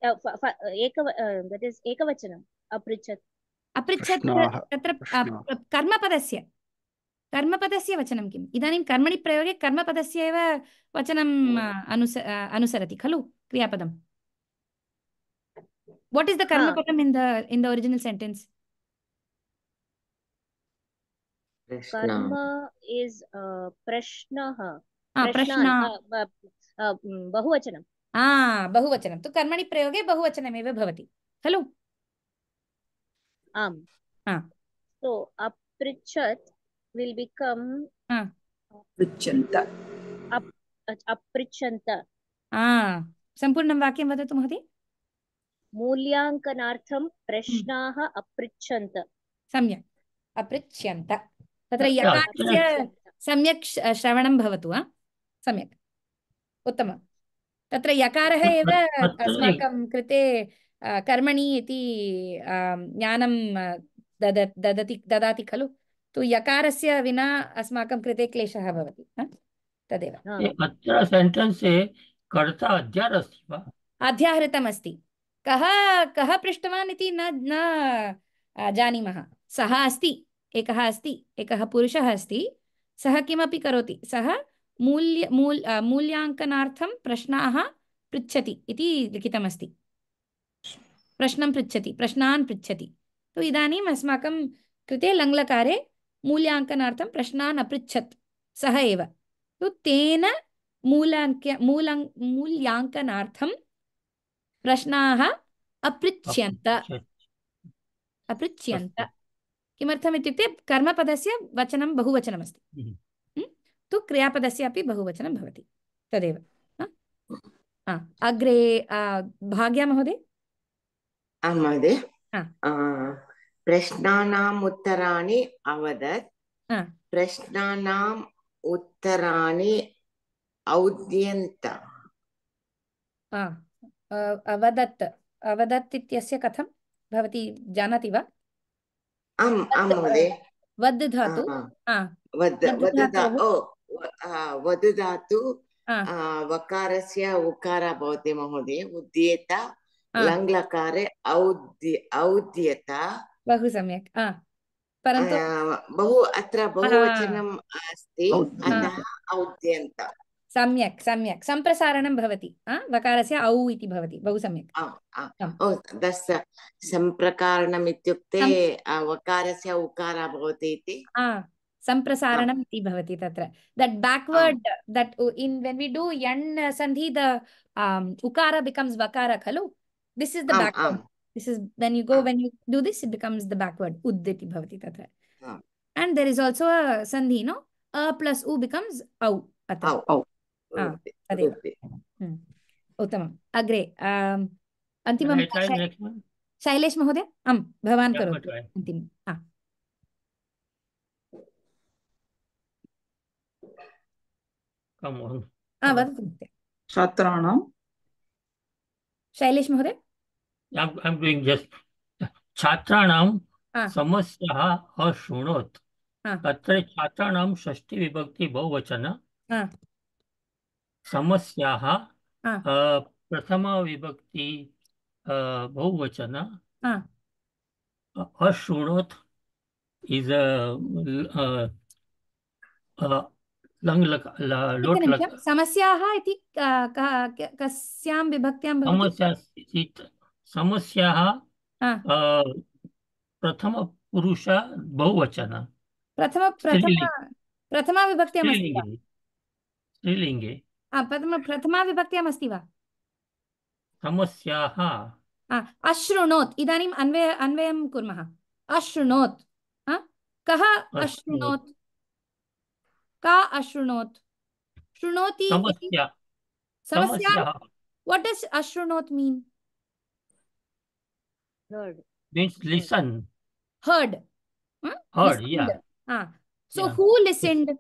एक that is एकवचनं अपृच्छत् अपृच्छत् तत्र कर्मपदस्य कर्मपदस्य वचनं किम् इदानीं कर्मणि प्रयोगे कर्मपदस्य एव वचनम् अनुस अनुसरति खलु क्रियापदं वाट् इस् द कर्मपदम् in the in the original sentence कर्म इस् प्रश्नः बहुवचनं बहुवचनं तु कर्मणि प्रयोगे बहुवचनमेव भवति खलु am. Ah. हाँ। so aprichat will become ah. apricanta. Ap, apricanta. Ah. संपूर्णं वाक्यं वदतु महोदय मूल्याङ्कनार्थं हम्म। प्रश्नाः अपृच्छन्त सम्यक् अपृच्छन्त तत्र यकारस्य सम्यक् श्रवणं भवतु वा सम्यक् उत्तमं तत्र यकारः एव अस्माकं कृते कर्मणि इति ज्ञानं दद ददति ददाति खलु तु यकारस्य विना अस्माकं कृते क्लेशः भवति तदेव अत्र सेण्टेन्से कर्ता अध्यार अस्ति वा अध्याहृतम् अस्ति कः कः पृष्टवान् इति न न जानीमः सः अस्ति एकः अस्ति एकः पुरुषः अस्ति सः किमपि करोति सः मूल्य मूल् मूल्याङ्कनार्थं प्रश्नाः पृच्छति इति लिखितमस्ति प्रश्न पृछति प्रश्ना पृछति तो इदानम अस्माक कृते मूल्यांकनाथ प्रश्ना प्रश्नान् सह एव तो तेन मूलांक मूल मूल्यांकनाथ प्रश्ना अपृछ्य अपृछ्य किमर्थम् इत्युक्ते कर्मपदस्य वचनं बहुवचनमस्ति हम्म। हम्म। तु क्रियापदस्य अपि बहुवचनं भवति तदेव अग्रे भाग्या महोदय महोदय प्रश्नानाम् उत्तराणि अवदत् प्रश्नानाम् उत्तराणि औद्यन्त अवदत् अवदत् इत्यस्य कथं भवती जानाति वा आम् आं महोदय वद् धातु वद् धातु वकारस्य उकार भवति महोदय उद्येता लङ्लकारे औद्य औद्यता बहु सम्यक् परन्तु बहु अत्र बहुवचनम् अस्ति अतः औद्यन्त सम्यक् सम्यक् सम्प्रसारणं भवति वकारस्य औ इति भवति बहु सम्यक् दश सम्प्रकारणम् इत्युक्ते वकारस्य उकारः भवति इति सम्प्रसारणम् इति भवति तत्र that backward that in when we do यण् सन्धि द उकार बिकम्स् वकार खलु This is the um, backward. Um. This is when you go, um. when you do this, it becomes the backward. Uddeti bhavati tatra. Um. And there is also a sandhi, no? A plus u becomes au. Atra. Au, au. Ah, adeva. Hmm. उत्तमम् अग्रे अन्तिमं शैलेश महोदय आं भवान् करोतु अन्तिमम् हा छात्राणां शैलेश महोदय I'm, I'm doing just छात्राणां हाँ। समस्याः अशृणोत् अत्र हाँ। छात्राणां षष्टिविभक्ति बहुवचन हाँ। समस्याः प्रथमविभक्ति बहुवचन अशृणोत् इस् समस्याः इति कस्यां विभक्त्यां समस्या समस्या प्रथम पुरुष बहुवचन प्रथम प्रथम प्रथम स्त्रीलिंगे स्त्रीलिङ्गे प्रथम प्रथमाविभक्त्यामस्ति वा समस्याः अशृणोत् इदानीम् अन्वय अन्वयं कुर्मः अशृणोत् कः अशृणोत् का अश्रुणोत शुणोती समस्या वट् इस् अश्रुणोत mean heard means listen heard hmm? heard listened. yeah ah. so yeah. who listened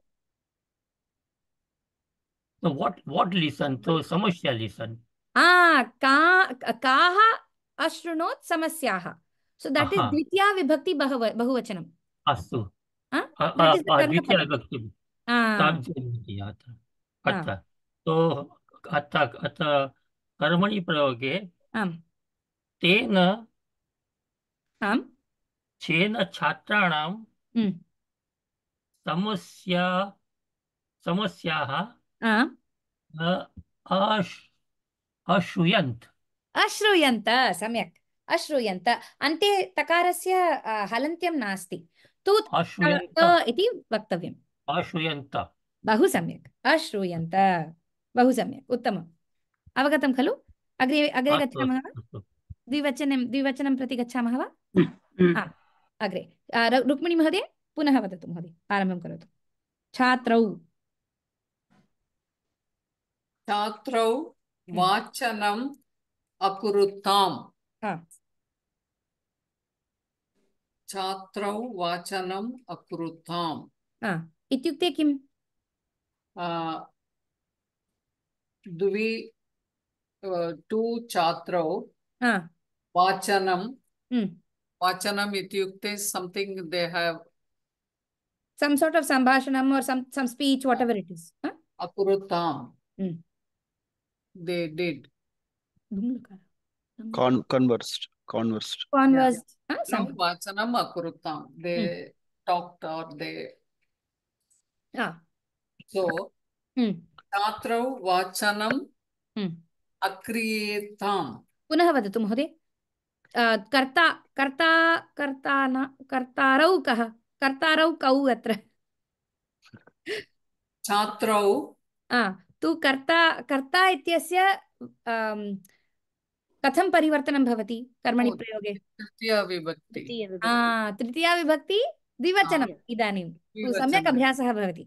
so what what listen so samasya listen ah ka kaha ashrunot samasyaha so that Aha. is dvitiya vibhakti bahuvachanam astu ah द्वितीय विभक्ति अथ तो अथ अथ कर्मणि प्रयोगे तेन आम् येन छात्राणां हम्म, समस्या समस्याः आम् अ, अश् अश्रूयन्त अन्ते तकारस्य अ, हलन्त्यं नास्ति तु अश्रूयन्त इति वक्तव्यं अश्रूयन्त बहु सम्यक् अश्रूयन्त बहु सम्यक् उत्तमम् अवगतं खलु अग्रे अग्रे अस्तु गच्छामः द्विवचन द्विवचनं प्रति गच्छामः वा हम्म, हम्म। आम् अग्रे रुक्मिणीमहोदय पुनः वदतु महोदय आरम्भं करोतु छात्रौ छात्रौ हम्म। वाचनम् अकुरुताम् छात्रौ वाचनम् अकुरुताम् इत्युक्ते किम् द्वि टु छात्रौ Vachanam. Mm. Vachanam ityukte something they have. Some sort of sambhashanam or some, some speech, whatever it is. Huh? Apurutam. Mm. They did. Con conversed. Conversed. Conversed. Yeah. Huh? No, vachanam akurutam. They mm. talked or they... Ah. So, mm. छात्रौ वाचनम् अक्रियेताम् पुनः वदतु महोदय कर्ता कर्ता कर्ता न कर्तारौ कः कर्तारौ कौ अत्र छात्रौ तु कर्ता कर्ता इत्यस्य कथं परिवर्तनं भवति कर्मणि प्रयोगे तृतीया विभक्ति विभक्ति द्विवचनम् इदानीं सम्यक् अभ्यासः भवति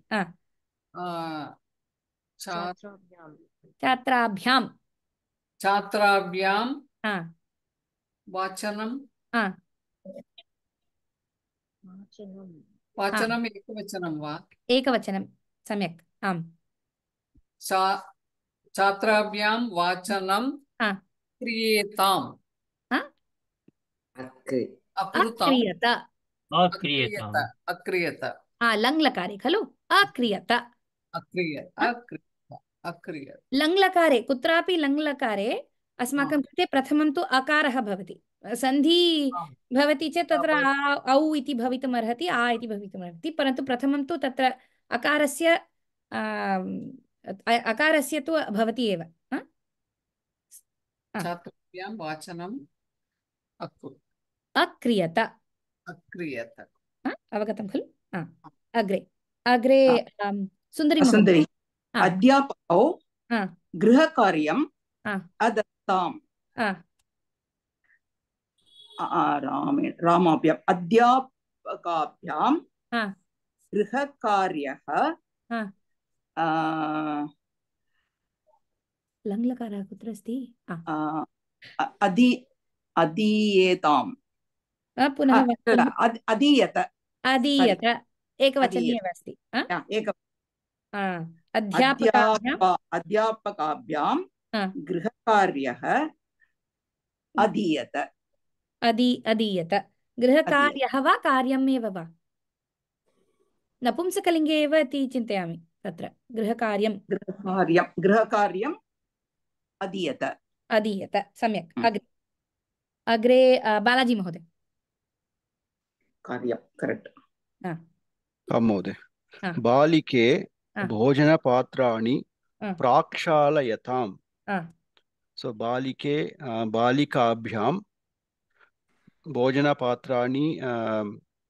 छात्राभ्यां छात्राभ्यां वाचनं वाचनम् एकवचनं वा एकवचनं सम्यक् आम् चा छात्राभ्यां वाचनं क्रियेताम् अक्रियत अक्रियत खलु अक्रियत अक्रिय अक्रियत लङ्लकारे कुत्रापि लङ्लकारे अस्माकं कृते प्रथमं तु अकारः भवति सन्धि भवति चेत् तत्र औ इति भवितुम् अर्हति आ इति भवितुम् अर्हति परन्तु प्रथमं तु तत्र अकारस्य अकारस्य तु भवति एव अक्रियत अक्रियत अवगतं खलु अग्रे अग्रे सुन्दरी सुन्दरी अध्यापकौ गृहकार्यम् ताम् रामाभ्याम् अध्यापकाभ्यां गृहकार्यः लङ्लकारः कुत्र अस्ति अदि अदीयेताम् पुनः अदीयत अदीयत एकवचनीयव अस्ति अध्यापकाभ्यां हम्म. गृहकार्यः अधीयत अदी अधीयत गृहकार्यः वा वा एव इति चिन्तयामि तत्र अधीयत अधीयत सम्यक् हम्म. अग्रे अग्रे बालाजी महोदय महोदय बालिके भोजनपात्राणि प्राक्षालयताम् सो बालिके बालिकाभ्यां भोजनपात्राणि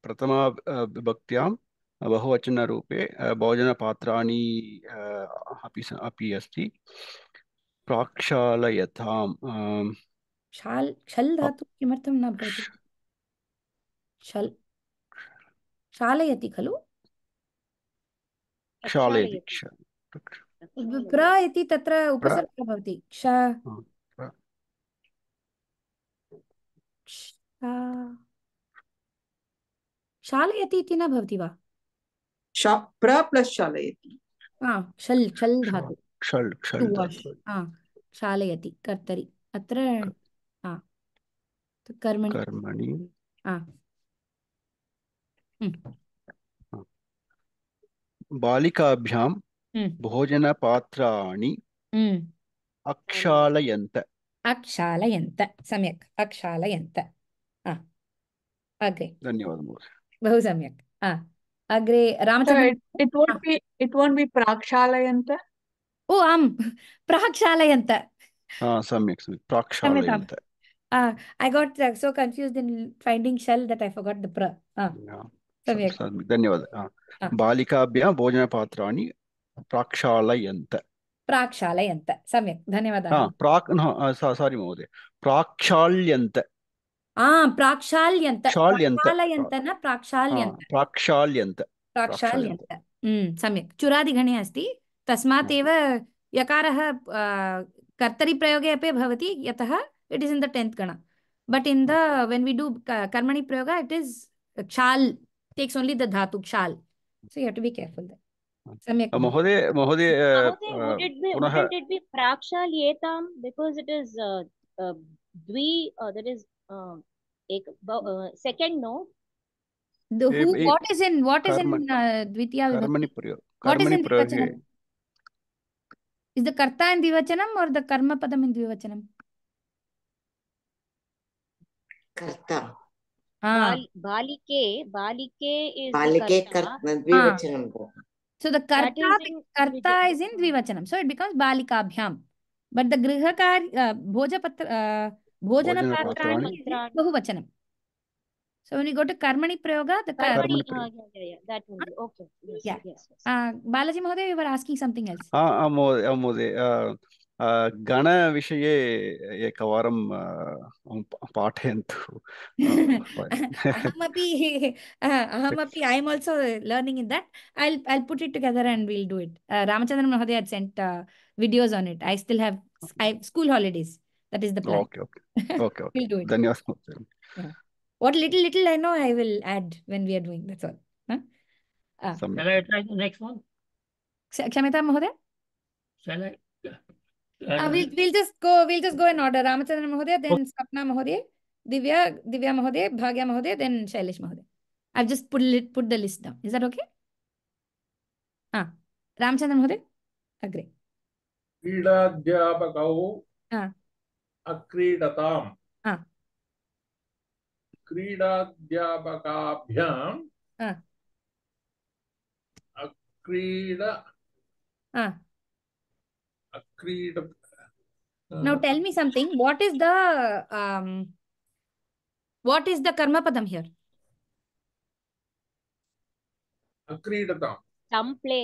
प्रथमा विभक्त्यां बहुवचनरूपे भोजनपात्राणि अपि अपि अस्ति प्राक्षालयताम् किमर्थं न भवति शल् क्षालयति खलु क्षालयति प्र इति तत्र उपसर्गः भवति क्ष क्षालयति इति न भवति वा प्र प्लस् क्षालयति क्षल् क्षल् धातु क्षालयति कर्तरि अत्र कर्मणि कर्मणि हम्म। बालिकाभ्यां Hmm. भोजनपात्राणि हम्म अक्षालयन्त अक्षालयन्त सम्यक् अक्षालयन्त अग्रे धन्यवादः महोदय बहु सम्यक् अग्रे रामचन्द्र it won't be it won't be प्राक्षालयन्त ओ आम् प्राक्षालयन्त सम्यक् सम्यक् प्राक्षालयन्त Uh, I got uh, so confused in finding shell that I forgot धन्यवादः बालिकाभ्यः भोजनपात्राणि प्राक्षालयन्त प्राक्षालयन्त सम्यक् धन्यवादः प्राक् सॉरी महोदय प्राक्षाल्यन्त प्राक्षाल्यन्त प्राक्षालयन्त न प्राक्षाल्यन्त प्राक्षाल्यन्त प्राक्षाल्यन्त हम्म, सम्यक् चुरादिगणे अस्ति तस्मात् एव यकारः कर्तरि प्रयोगे अपि भवति यतः it is in the 10th गण but in the when we do कर्मणि प्रयोग इट् इस् क्षाल टेक्स ओनली द धातु क्षाल so you have to be careful there सम्यक् महोदय महोदय पुनः प्राक्षाल्येतां बिकास् इट् इस् द्वि दट् इस् एक second no the who a, what is in what is karmani, in uh, dvitiya karmani prayo what is in dvivachanam is the karta in dvivachanam or the karma padam in dvivachanam karta ah balike balike is balike karta dvivachanam ah. So the karta, karta is in dvivachanam. So it becomes balikabhyam. But the griha grihakari, uh, bhojapatra, uh, bhojana patrani is bahuvachanam. So when you go to karmani prayoga, the karmani, karmani. Uh, yeah, yeah, that one. Uh, okay. Yes, yeah. Yes, yes. Uh, Balaji Mahoday, you were asking something else. Ah, uh, Amode, Amode. Uh, गणविषये एकवारं पाठयन्तु अहमपि अहमपि I am also learning in that I I put it together and will do it रामचन्द्रन् महोदय had sent uh, videos on it. I still have I have school holidays. That is the point. Okay, okay, okay. [laughs] we'll do it. Then What little little I know, I will add when we are doing. That's all. Huh? Uh. Shall I try the next one? Kshamita Shall I? Uh, we'll, we'll just go we'll just go in order. Ramachandra Mahodaya, then okay. Sapna Mahodaya, Divya Divya Mahodaya, Bhagya Mahodaya, then Shailesh Mahodaya. I've just put it put the list down. Is that okay? Ah, Ramachandra Mahodaya, agree. krida krida ah ah क्रीडाध्यापकौ ah akrida ah creed uh, now tell me something what is the um what is the karma padam here akridatam play.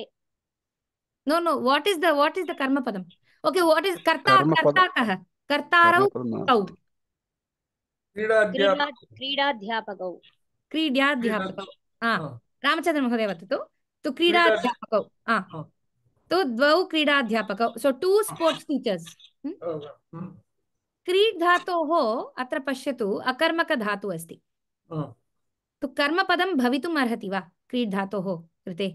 no no what is the what is the karma padam okay what is karta karta kah kartarau tau क्रीडाध्यापकौ क्रीडाध्यापकौ रामचन्द्रमहोदय वदतु तु क्रीडाध्यापकौ तो द्वौ क्रीडाध्यापकौ so two sports teachers क्रीड् धातोः अत्र पश्यतु अकर्मक धातु अस्ति oh. तु तो कर्मपदं भवितुम् अर्हति वा क्रीड् धातोः कृते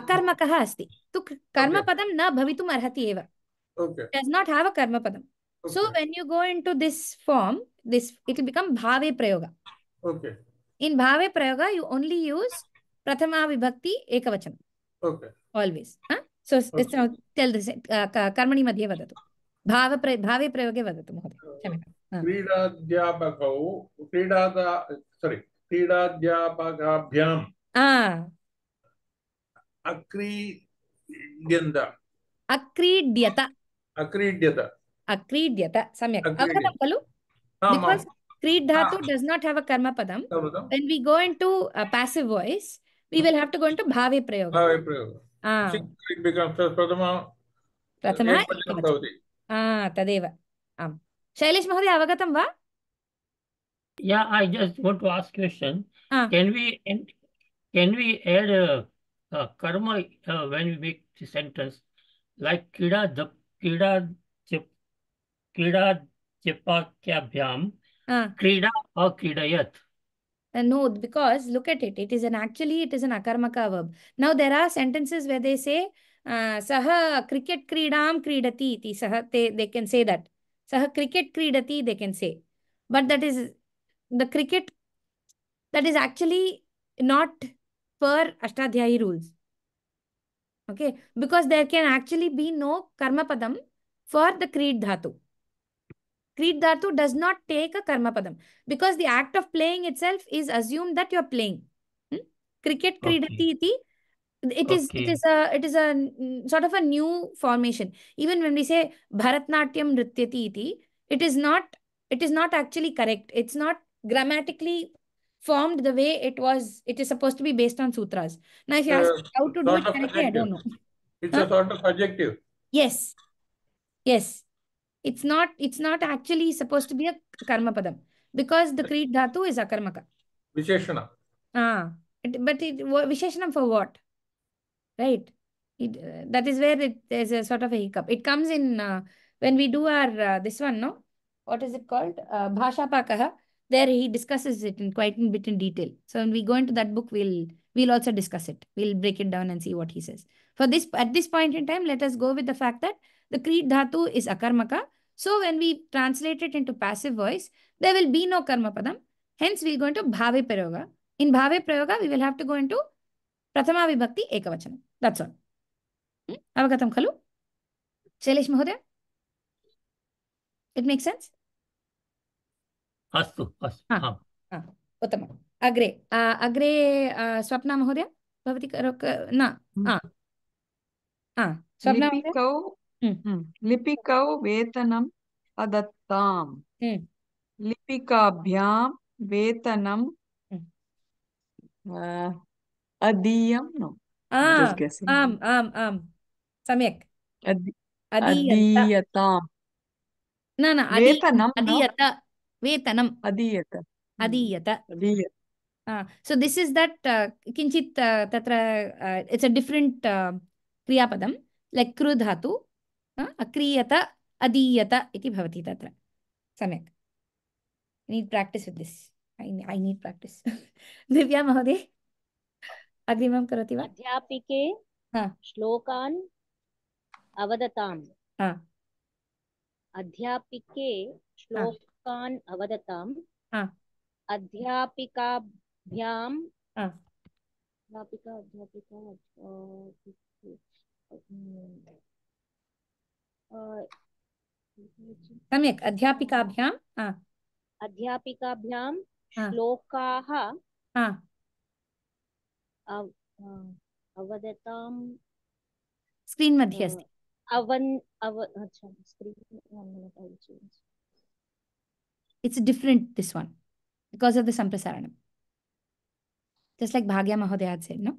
अकर्मकः अस्ति तु तो कर्मपदं न भवितुम् अर्हति एव डस् नॉट हैव अ कर्मपदं so when you go into this form this it will become भावे प्रयोग इन भावे प्रयोग यू ओनली यूज़ प्रथमा विभक्ति एक वचन ऑलवेज सो कर्मणि मध्ये वदतु भाव प्र, भावे प्रयोगे वदतु महोदय क्रीडाध्यापकौ क्रीडा सोरि क्रीडाध्यापकाभ्याम् अक्रीड्यन्त अक्रीड्यत अक्रीड्यत अक्रीड्यत सम्यक् अवगतं खलु धातु does not have a when we go into टु पासिव् वाय्स् we will have to go into bhavi prayoga bhavi prayoga ah it becomes prathama prathama ah tadeva am shailesh mahoday avagatam va yeah i just want to ask question ah. can we can we add a, a karma uh, when we make the sentence like kida the kida kida kya bhyam क्रीडा जपाख्याभ्याम क्रीडा ah. No, because look at it. It is an actually, it is an akarmaka verb. Now there are sentences where they say, uh, saha cricket kridam kridati iti. Saha, they, they can say that. Saha cricket kridati, they can say. But that is the cricket that is actually not per Ashtadhyayi rules. Okay, because there can actually be no karma padam for the creed dhatu. Krita Dhatu does not take a karma padam because the act of playing itself is assumed that you're playing. Hmm? Cricket Kridati iti. It is okay. it is a it is a sort of a new formation. Even when we say Bharatnatyam Nrityati iti, it is not it is not actually correct. It's not grammatically formed the way it was it is supposed to be based on sutras. Now if you uh, ask how to do it correctly, adjective. I don't know. It's huh? a sort of adjective. Yes. Yes it's not it's not actually supposed to be a karma padam because the Crete dhatu is akarmaka. Visheshana. Ah, it, but it Visheshana for what? Right. It, uh, that is where it there's a sort of a hiccup. It comes in uh, when we do our uh, this one, no? What is it called? Uh, Bhashapakaha. There he discusses it in quite a bit in detail. So when we go into that book, we'll we'll also discuss it. We'll break it down and see what he says. For this at this point in time, let us go with the fact that the Crete dhatu is akarmaka So when we translate it into passive voice, there will be no karma padam. Hence, we'll go into bhave prayoga. In bhave prayoga, we will have to go into prathama vibhakti ekavachanam. That's all. Hmm? Avagatam khalu? Shailesh Mahodaya? It makes sense? astu astu agre अस्तु swapna mahodaya bhavati karo Swapna महोदय भवती swapna mahodaya लिपिकौ वेतनं अदत्ताम् लिपिकाभ्यां वेतनं अदीयं न आम् आम् आम् सम्यक् अदीयताम् न न वेतनम् अदीयत वेतनम् अदीयत अदीयत अदीयत సో దిస్ ఇస్ దట్ కించిత్ తత్ర ఇట్స్ అ డిఫరెంట్ క్రియాపదం లైక్ క్రు ధాతు अक्रीयत अदीयत इति भवति तत्र सम्यक् need practice with this I need practice दिव्या महोदय अग्रिमं करोति वा अध्यापिके श्लोकान् अवदताम् अध्यापिके श्लोकान् अवदताम् अध्यापिकाभ्याम् अध्यापिका अध्यापिका सम्यक् अध्यापिकाभ्याम् अध्यापिकाभ्यां श्लोकाः अवदतां स्क्रीन् मध्ये अस्ति अवन् अव अच्छा screen it's different this one because of the सम्प्रसारणं जस्ट् लैक् भाग्या महोदया सेड् नो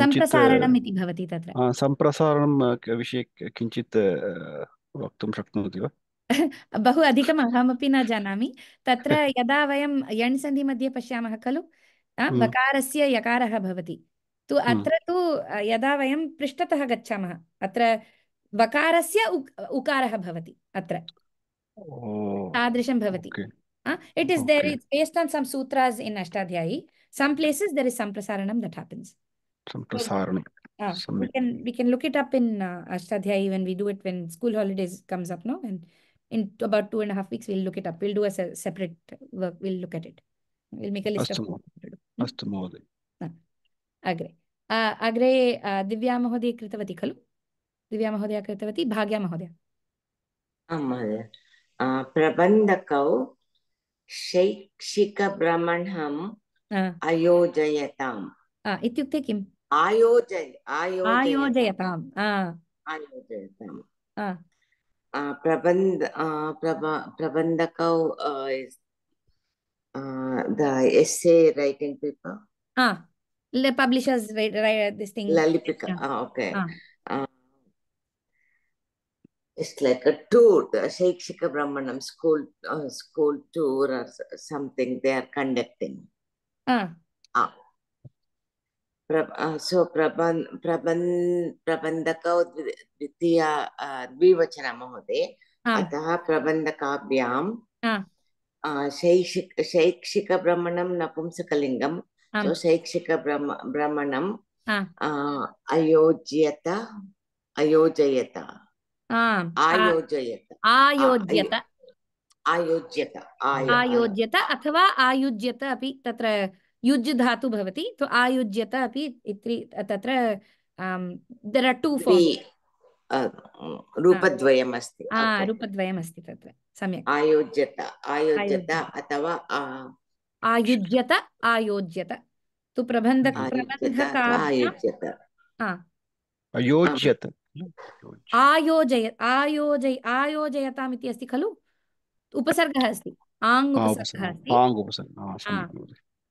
सम्प्रसारणम् सम्प्रसारणं विषये किञ्चित् वक्तुं शक्नोति वा [laughs] बहु अधिकम् अहमपि न जानामि तत्र [laughs] यदा वयं यण् सन्धि मध्ये पश्यामः खलु बकारस्य हम्म। यकारः भवति तु हम्म। अत्र तु यदा वयं पृष्ठतः गच्छामः अत्र बकारस्य उक, उकारः भवति अत्र तादृशं भवति it is there is based on some sutras in Ashtadhyayi some places there is सम्प्रसारणं that happens some prasarana. Ah, some... we can we can look it up in uh, Ashtadhyayi when we do it when school holidays comes up, no? And in about two and a half weeks, we'll look it up. We'll do a se separate work. We'll look at it. We'll make a list Ashtamod. of. to agre. agre Uh, Uh, अस्तु महोदय अग्रे अग्रे दिव्या महोदय कृतवती खलु दिव्या महोदय कृतवती भाग्या Shaikshika Brahmanham uh. Ayojayatam. शैक्षिकभ्रमणम् अयोजयताम् इत्युक्ते Kim? आयोजयताम् आयोजयताम् प्रबन्ध प्रबन्धकौ the essay writing paper ah the publishers write, write this thing lalipika yeah. ah, okay ah. Uh, it's like a tour the shaikshika brahmanam school uh, school tour or something they are conducting ah so ಪ್ರಬನ್ ಪ್ರಬನ್ ಪ್ರಬಂಧಕौ द्वितीया द्विवचन महोदय अतः प्रबन्धकाव्यां शैक्षिक शैक्षिकभ्रमणं नपुंसकलिङ्गं शैक्षिकभ्रम भ्रमणं अयोज्यत अयोजयत आयोजयत आयोज्यत आयोज्यत आयोज्यत अथवा आयुज्यत अपि तत्र युज् धातु भवति तो आयुज्यत अपि इत्रि तत्र देर् आर टू फोर्म् रूपद्वयम् अस्ति रूपद्वयम् अस्ति तत्र सम्यक् आयोज्यत आयोज्यत अथवा आयुज्यत आयोज्यत तु प्रबन्धक प्रबन्धकार्यत अयोज्यत आयोजय आयोजय आयोजयताम् इति अस्ति खलु उपसर्गः अस्ति आङ् उपसर्गः अस्ति उपसर्गः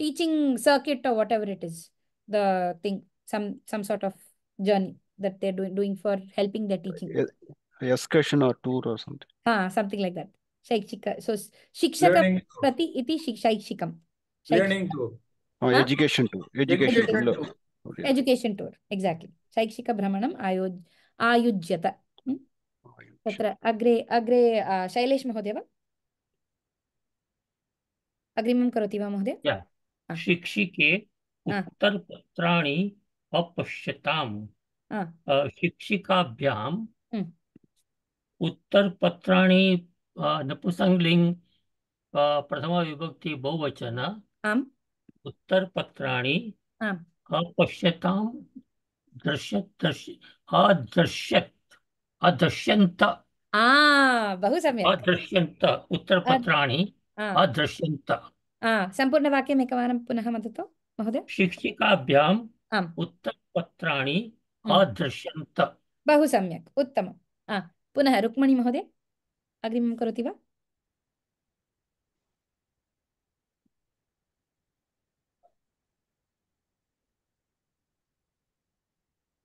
teaching circuit or whatever it is, the thing, some some sort of journey that they're doing, doing for helping their teaching. A excursion or tour or something. Ah, something like that. Shaikshika. So Shikshaka Prati iti Shikshaikshikam. Learning tour. Oh, education tour. Education, tour. okay. Education tour. Exactly. शैक्षिक भ्रमणम् आयोज ayujyata तत्र अग्रे अग्रे शैलेश महोदय वा अग्रिमं करोति वा महोदय शिक्षिके उत्तर उत्तरपत्राणि अपश्यताम् हाँ, अ, शिक्षिकाभ्याम् हम्म, उत्तरपत्राणि अ, बहुवचन उत्तर उत्तरपत्राणि अपश्यताम् दृश्य दृश्य अदृश्य अदृश्यंत बहु सम्यक् अदृश्यंत उत्तर उत्तरपत्राणि आ हा सम्पूर्णवाक्यम् एकवारं पुनः वदतु महोदय आम उत्तम उत्तमपत्राणि आदृश्यन्त बहु सम्यक उत्तम हा पुनः रुक्मणी महोदय अग्रिम करोति वा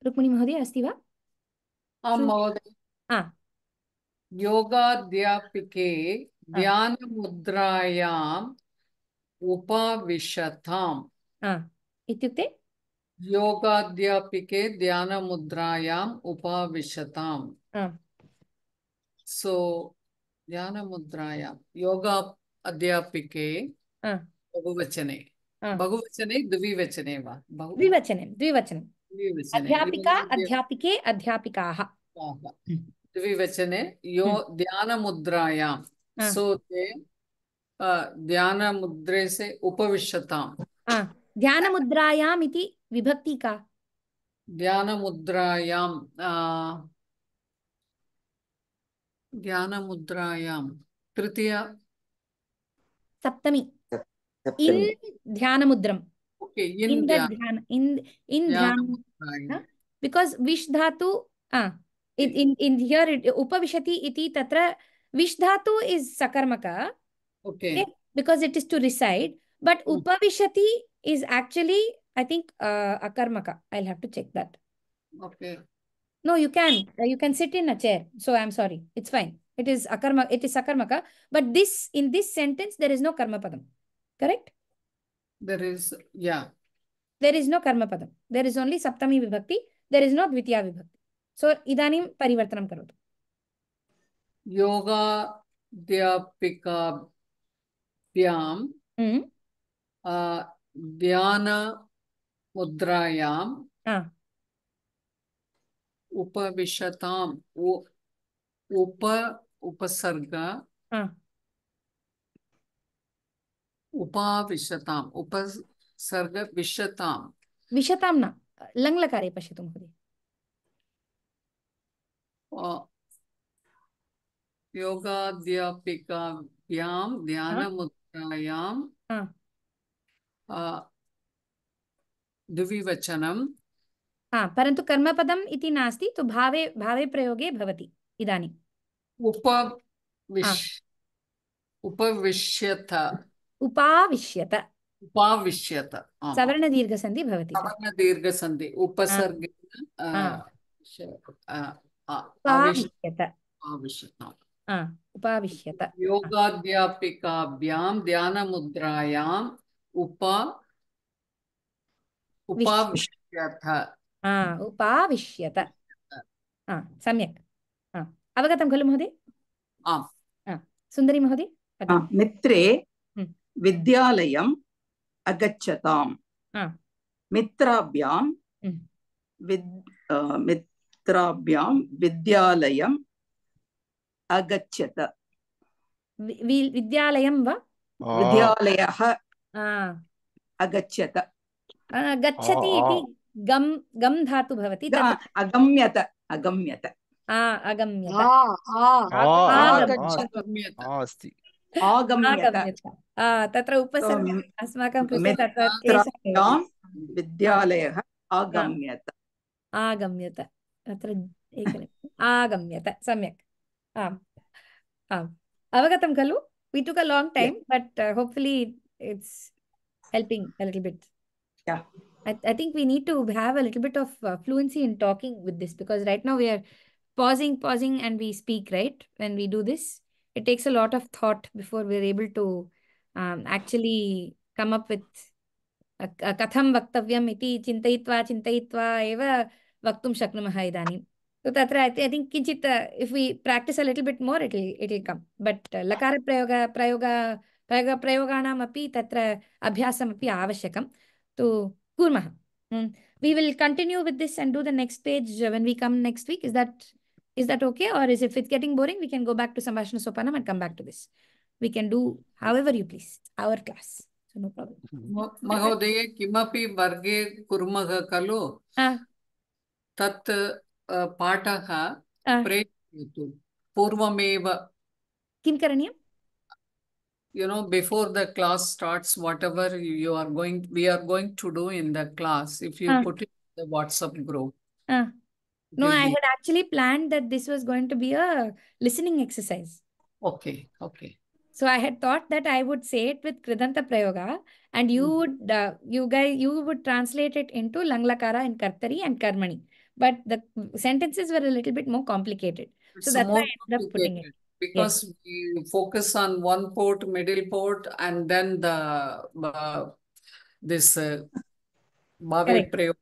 रुक्मणी महोदय अस्ति वा आम महोदय योगाध्यापिके ध्यानमुद्रायां उपाविशताम् इत्युक्ते योगाध्यापिके ध्यानमुद्रायाम् उपाविशताम् सो ध्यानमुद्रायां योगा अध्यापिके बहुवचने बहुवचने द्विवचने वा द्विवचने द्विवचने अध्यापिका अध्यापिके अध्यापिकाः द्विवचने यो ध्यानमुद्रायां सो ते ध्यान मुद्रे से उपविशता ध्यान मुद्रायाम इति विभक्ति का ध्यान मुद्रायाम ध्यान मुद्रायाम तृतीय सप्तमी इन ध्यान मुद्रम okay, in ध्यान इन इन ध्यान बिकॉज विश धातु इन इन हियर उपविशति इति तत्र विश धातु इज सकर्मक Okay. okay. Because it is to reside. But mm. Upavishati is actually, I think, uh, Akarmaka. I'll have to check that. Okay. No, you can. Uh, you can sit in a chair. So I'm sorry. It's fine. It is akarma. It is akarmaka. But this in this sentence there is no karma padam. Correct? There is yeah. There is no karma padam. There is only saptami vibhakti. There is no dvitiya vibhakti. So idanim parivartanam karotu. Yoga dhyapika मुद्राभ्यां मुद्रायाम उपविशताम उप उपसर्ग उपाविशताम उपसर्ग विशताम विशताम ना lung लगा विशताम् विशतां न लङ्लकारे पश्यतु व्याम ध्यान मुद्रा व्यायाम हाँ। द्विवचनम् हा परन्तु कर्मपदम् इति नास्ति तु तो भावे भावे प्रयोगे भवति इदानीम् उपविश हाँ। उपविश्यत उपाविश्यत उपाविश्यत सवर्णदीर्घसन्धि भवति सवर्णदीर्घसन्धि उपसर्गेण हाँ। आवश्यकता उपाविश्यत योगाध्यापिकाभ्यां ध्यानमुद्रायाम् उपा उपाविश्यत उपाविश्यत सम्यक् अवगतं खलु महोदय आम् सुन्दरी महोदय मित्रे विद्यालयम् अगच्छताम् मित्राभ्यां मित्राभ्यां विद्यालयम् अगच्छत विद्यालयं वा विद्यालयः अगच्छत गच्छति इति गम् गम् धातु भवति अगम्यत अगम्यत अगम्यत तत्र उपसर्ग अस्माकं कृते तत्र विद्यालयः आगम्यत आगम्यत तत्र एकनिमिषम् आगम्यत सम्यक् Um, um avagatam kalu. We took a long time, yeah. but uh, hopefully it's helping a little bit. Yeah. I, I think we need to have a little bit of uh, fluency in talking with this because right now we are pausing, pausing, and we speak, right? When we do this, it takes a lot of thought before we're able to um, actually come up with a कथं वक्तव्यम् इति चिन्तयित्वा चिन्तयित्वा eva वक्तुं शक्नुमः इदानीम् So tatra, I, think I think kinchit, uh, if we practice a little bit more, it'll it'll come. But uh, lakara prayoga prayoga prayoga prayoganam mapi tatra abhyasam api avashyakam. So kurma. Mm. We will continue with this and do the next page when we come next week. Is that is that okay? Or is if it's getting boring, we can go back to Samvashana Sopanam and come back to this. We can do however you please. Our class. So no problem. महोदये किमपि वर्गे कुर्मः खलु Tat पाठः प्रेषयतु पूर्वमेव किं करणीयम् you know before the class starts whatever you are going we are going to do in the class if you uh. put it in the whatsapp group uh. no i had actually planned that this was going to be a listening exercise okay okay so i had thought that i would say it with kridanta prayoga and you hmm. would uh, you guys you would translate it into langlakara and kartari and karmani but the sentences were a little bit more complicated. so that's why I ended up putting it. Because yes. we focus on one port, middle port, and then the uh, this uh, Bhavik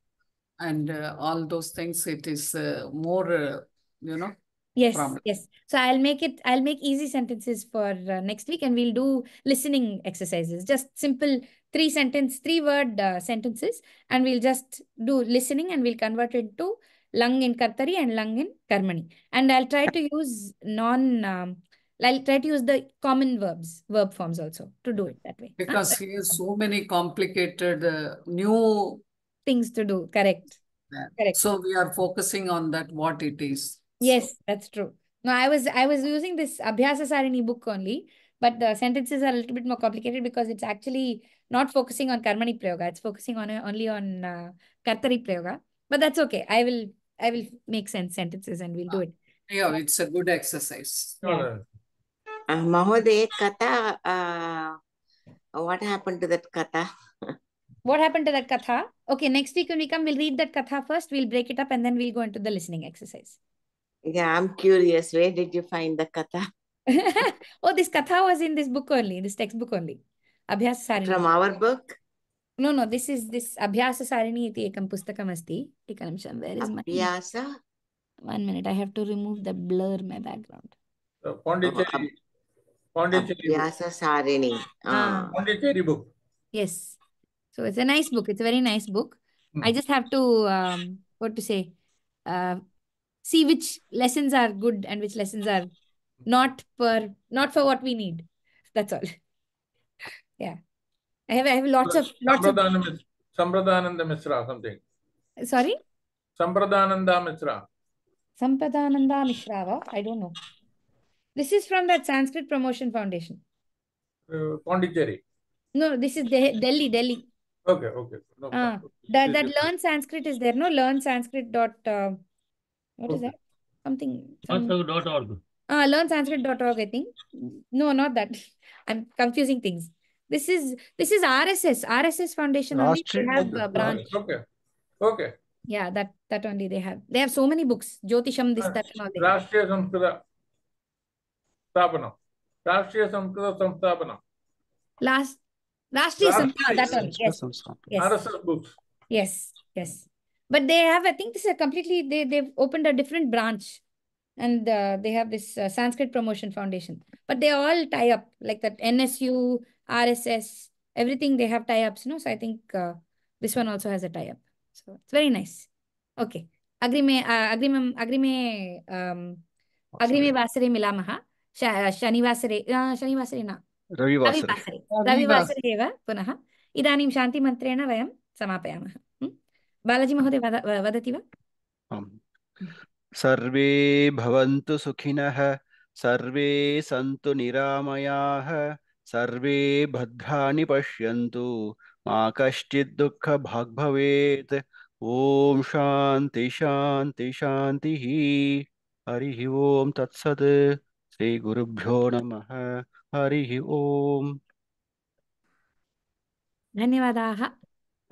and uh, all those things, it is uh, more, uh, you know, yes problem. yes so i'll make it i'll make easy sentences for uh, next week and we'll do listening exercises just simple three sentence, three word uh, sentences and we'll just do listening and we'll convert it to lung in Kartari and lung in Karmani. And I'll try to use non, um, I'll try to use the common verbs, verb forms also to do it that way. Because huh? here so many complicated uh, new things to do. Correct. Yeah. Correct. So we are focusing on that what it is. Yes, so. that's true. No, I was I was using this Abhyasa Sarini book only, but the sentences are a little bit more complicated because it's actually not focusing on Karmani Prayoga. It's focusing on only on uh, Kartari Prayoga. But that's okay. I will I will make sense sentences and we'll do it. Yeah, it's a good exercise. Yeah. Uh, Mahode, Katha, uh, what happened to that Katha? what happened to that Katha? Okay, next week when we come, we'll read that Katha first. We'll break it up and then we'll go into the listening exercise. Yeah, I'm curious. Where did you find the Katha? [laughs] oh, this Katha was in this book only, this textbook only. अभ्यास from our book no no this is this abhyas sarini iti ekam pustakam asti ekanamsham where is my abhyasa one minute i have to remove the blur my background uh, pondicherry pondicherry abhyasa sarini ah. pondicherry book yes so it's a nice book it's a very nice book hmm. i just have to um, what to say uh, see which lessons are good and which lessons are not for not for what we need that's all yeah. I have I have lots of lots of Sampradananda Mishra, something. Sorry? Sampradananda Mishra. Sampradananda Mishra, I don't know. This is from that Sanskrit Promotion Foundation. Uh, Pondicherry. No, this is De Delhi, Delhi. Okay, okay. No ah, that that Learn Sanskrit is there, no? Learn Sanskrit dot, uh, what okay. is that? Something. Some... Ah, Sanskrit dot org. I think. No, not that. [laughs] I'm confusing things. This is this is RSS RSS Foundation only. They have a branch. Okay. Okay. Yeah, that that only they have. They have so many books. Jyotisham, this, that, and all. Rashtriya Samskrita Sthapanam. Rashtriya Samskrita Samsthapanam. Last Rashtriya Samskrita. That one. Yes. yes. RSS books. Yes. Yes. But they have, I think, this is a completely. They they've opened a different branch and uh, they have this uh, Sanskrit Promotion Foundation. But they all tie up like that NSU, RSS, everything they have tie-ups, you know. So I think uh, this one also has a tie-up. So it's very nice. Okay. Agri में agri में agri में um, agri में वासरे मिला महा शनिवासरे शनिवासरे न रविवासरे रविवासरे एव पुनः इदानीं शान्तिमन्त्रेण वयं समापयामः बालाजी महोदय वदति वा सर्वे भवन्तु सुखिनः सर्वे सन्तु निरामयाः सर्वे भद्राणि कशि दुख भाग भवे ओम शांति शांति शांति हरि ओम ॐ श्री गुरुभ्यो नम हरि ओम धन्यवाद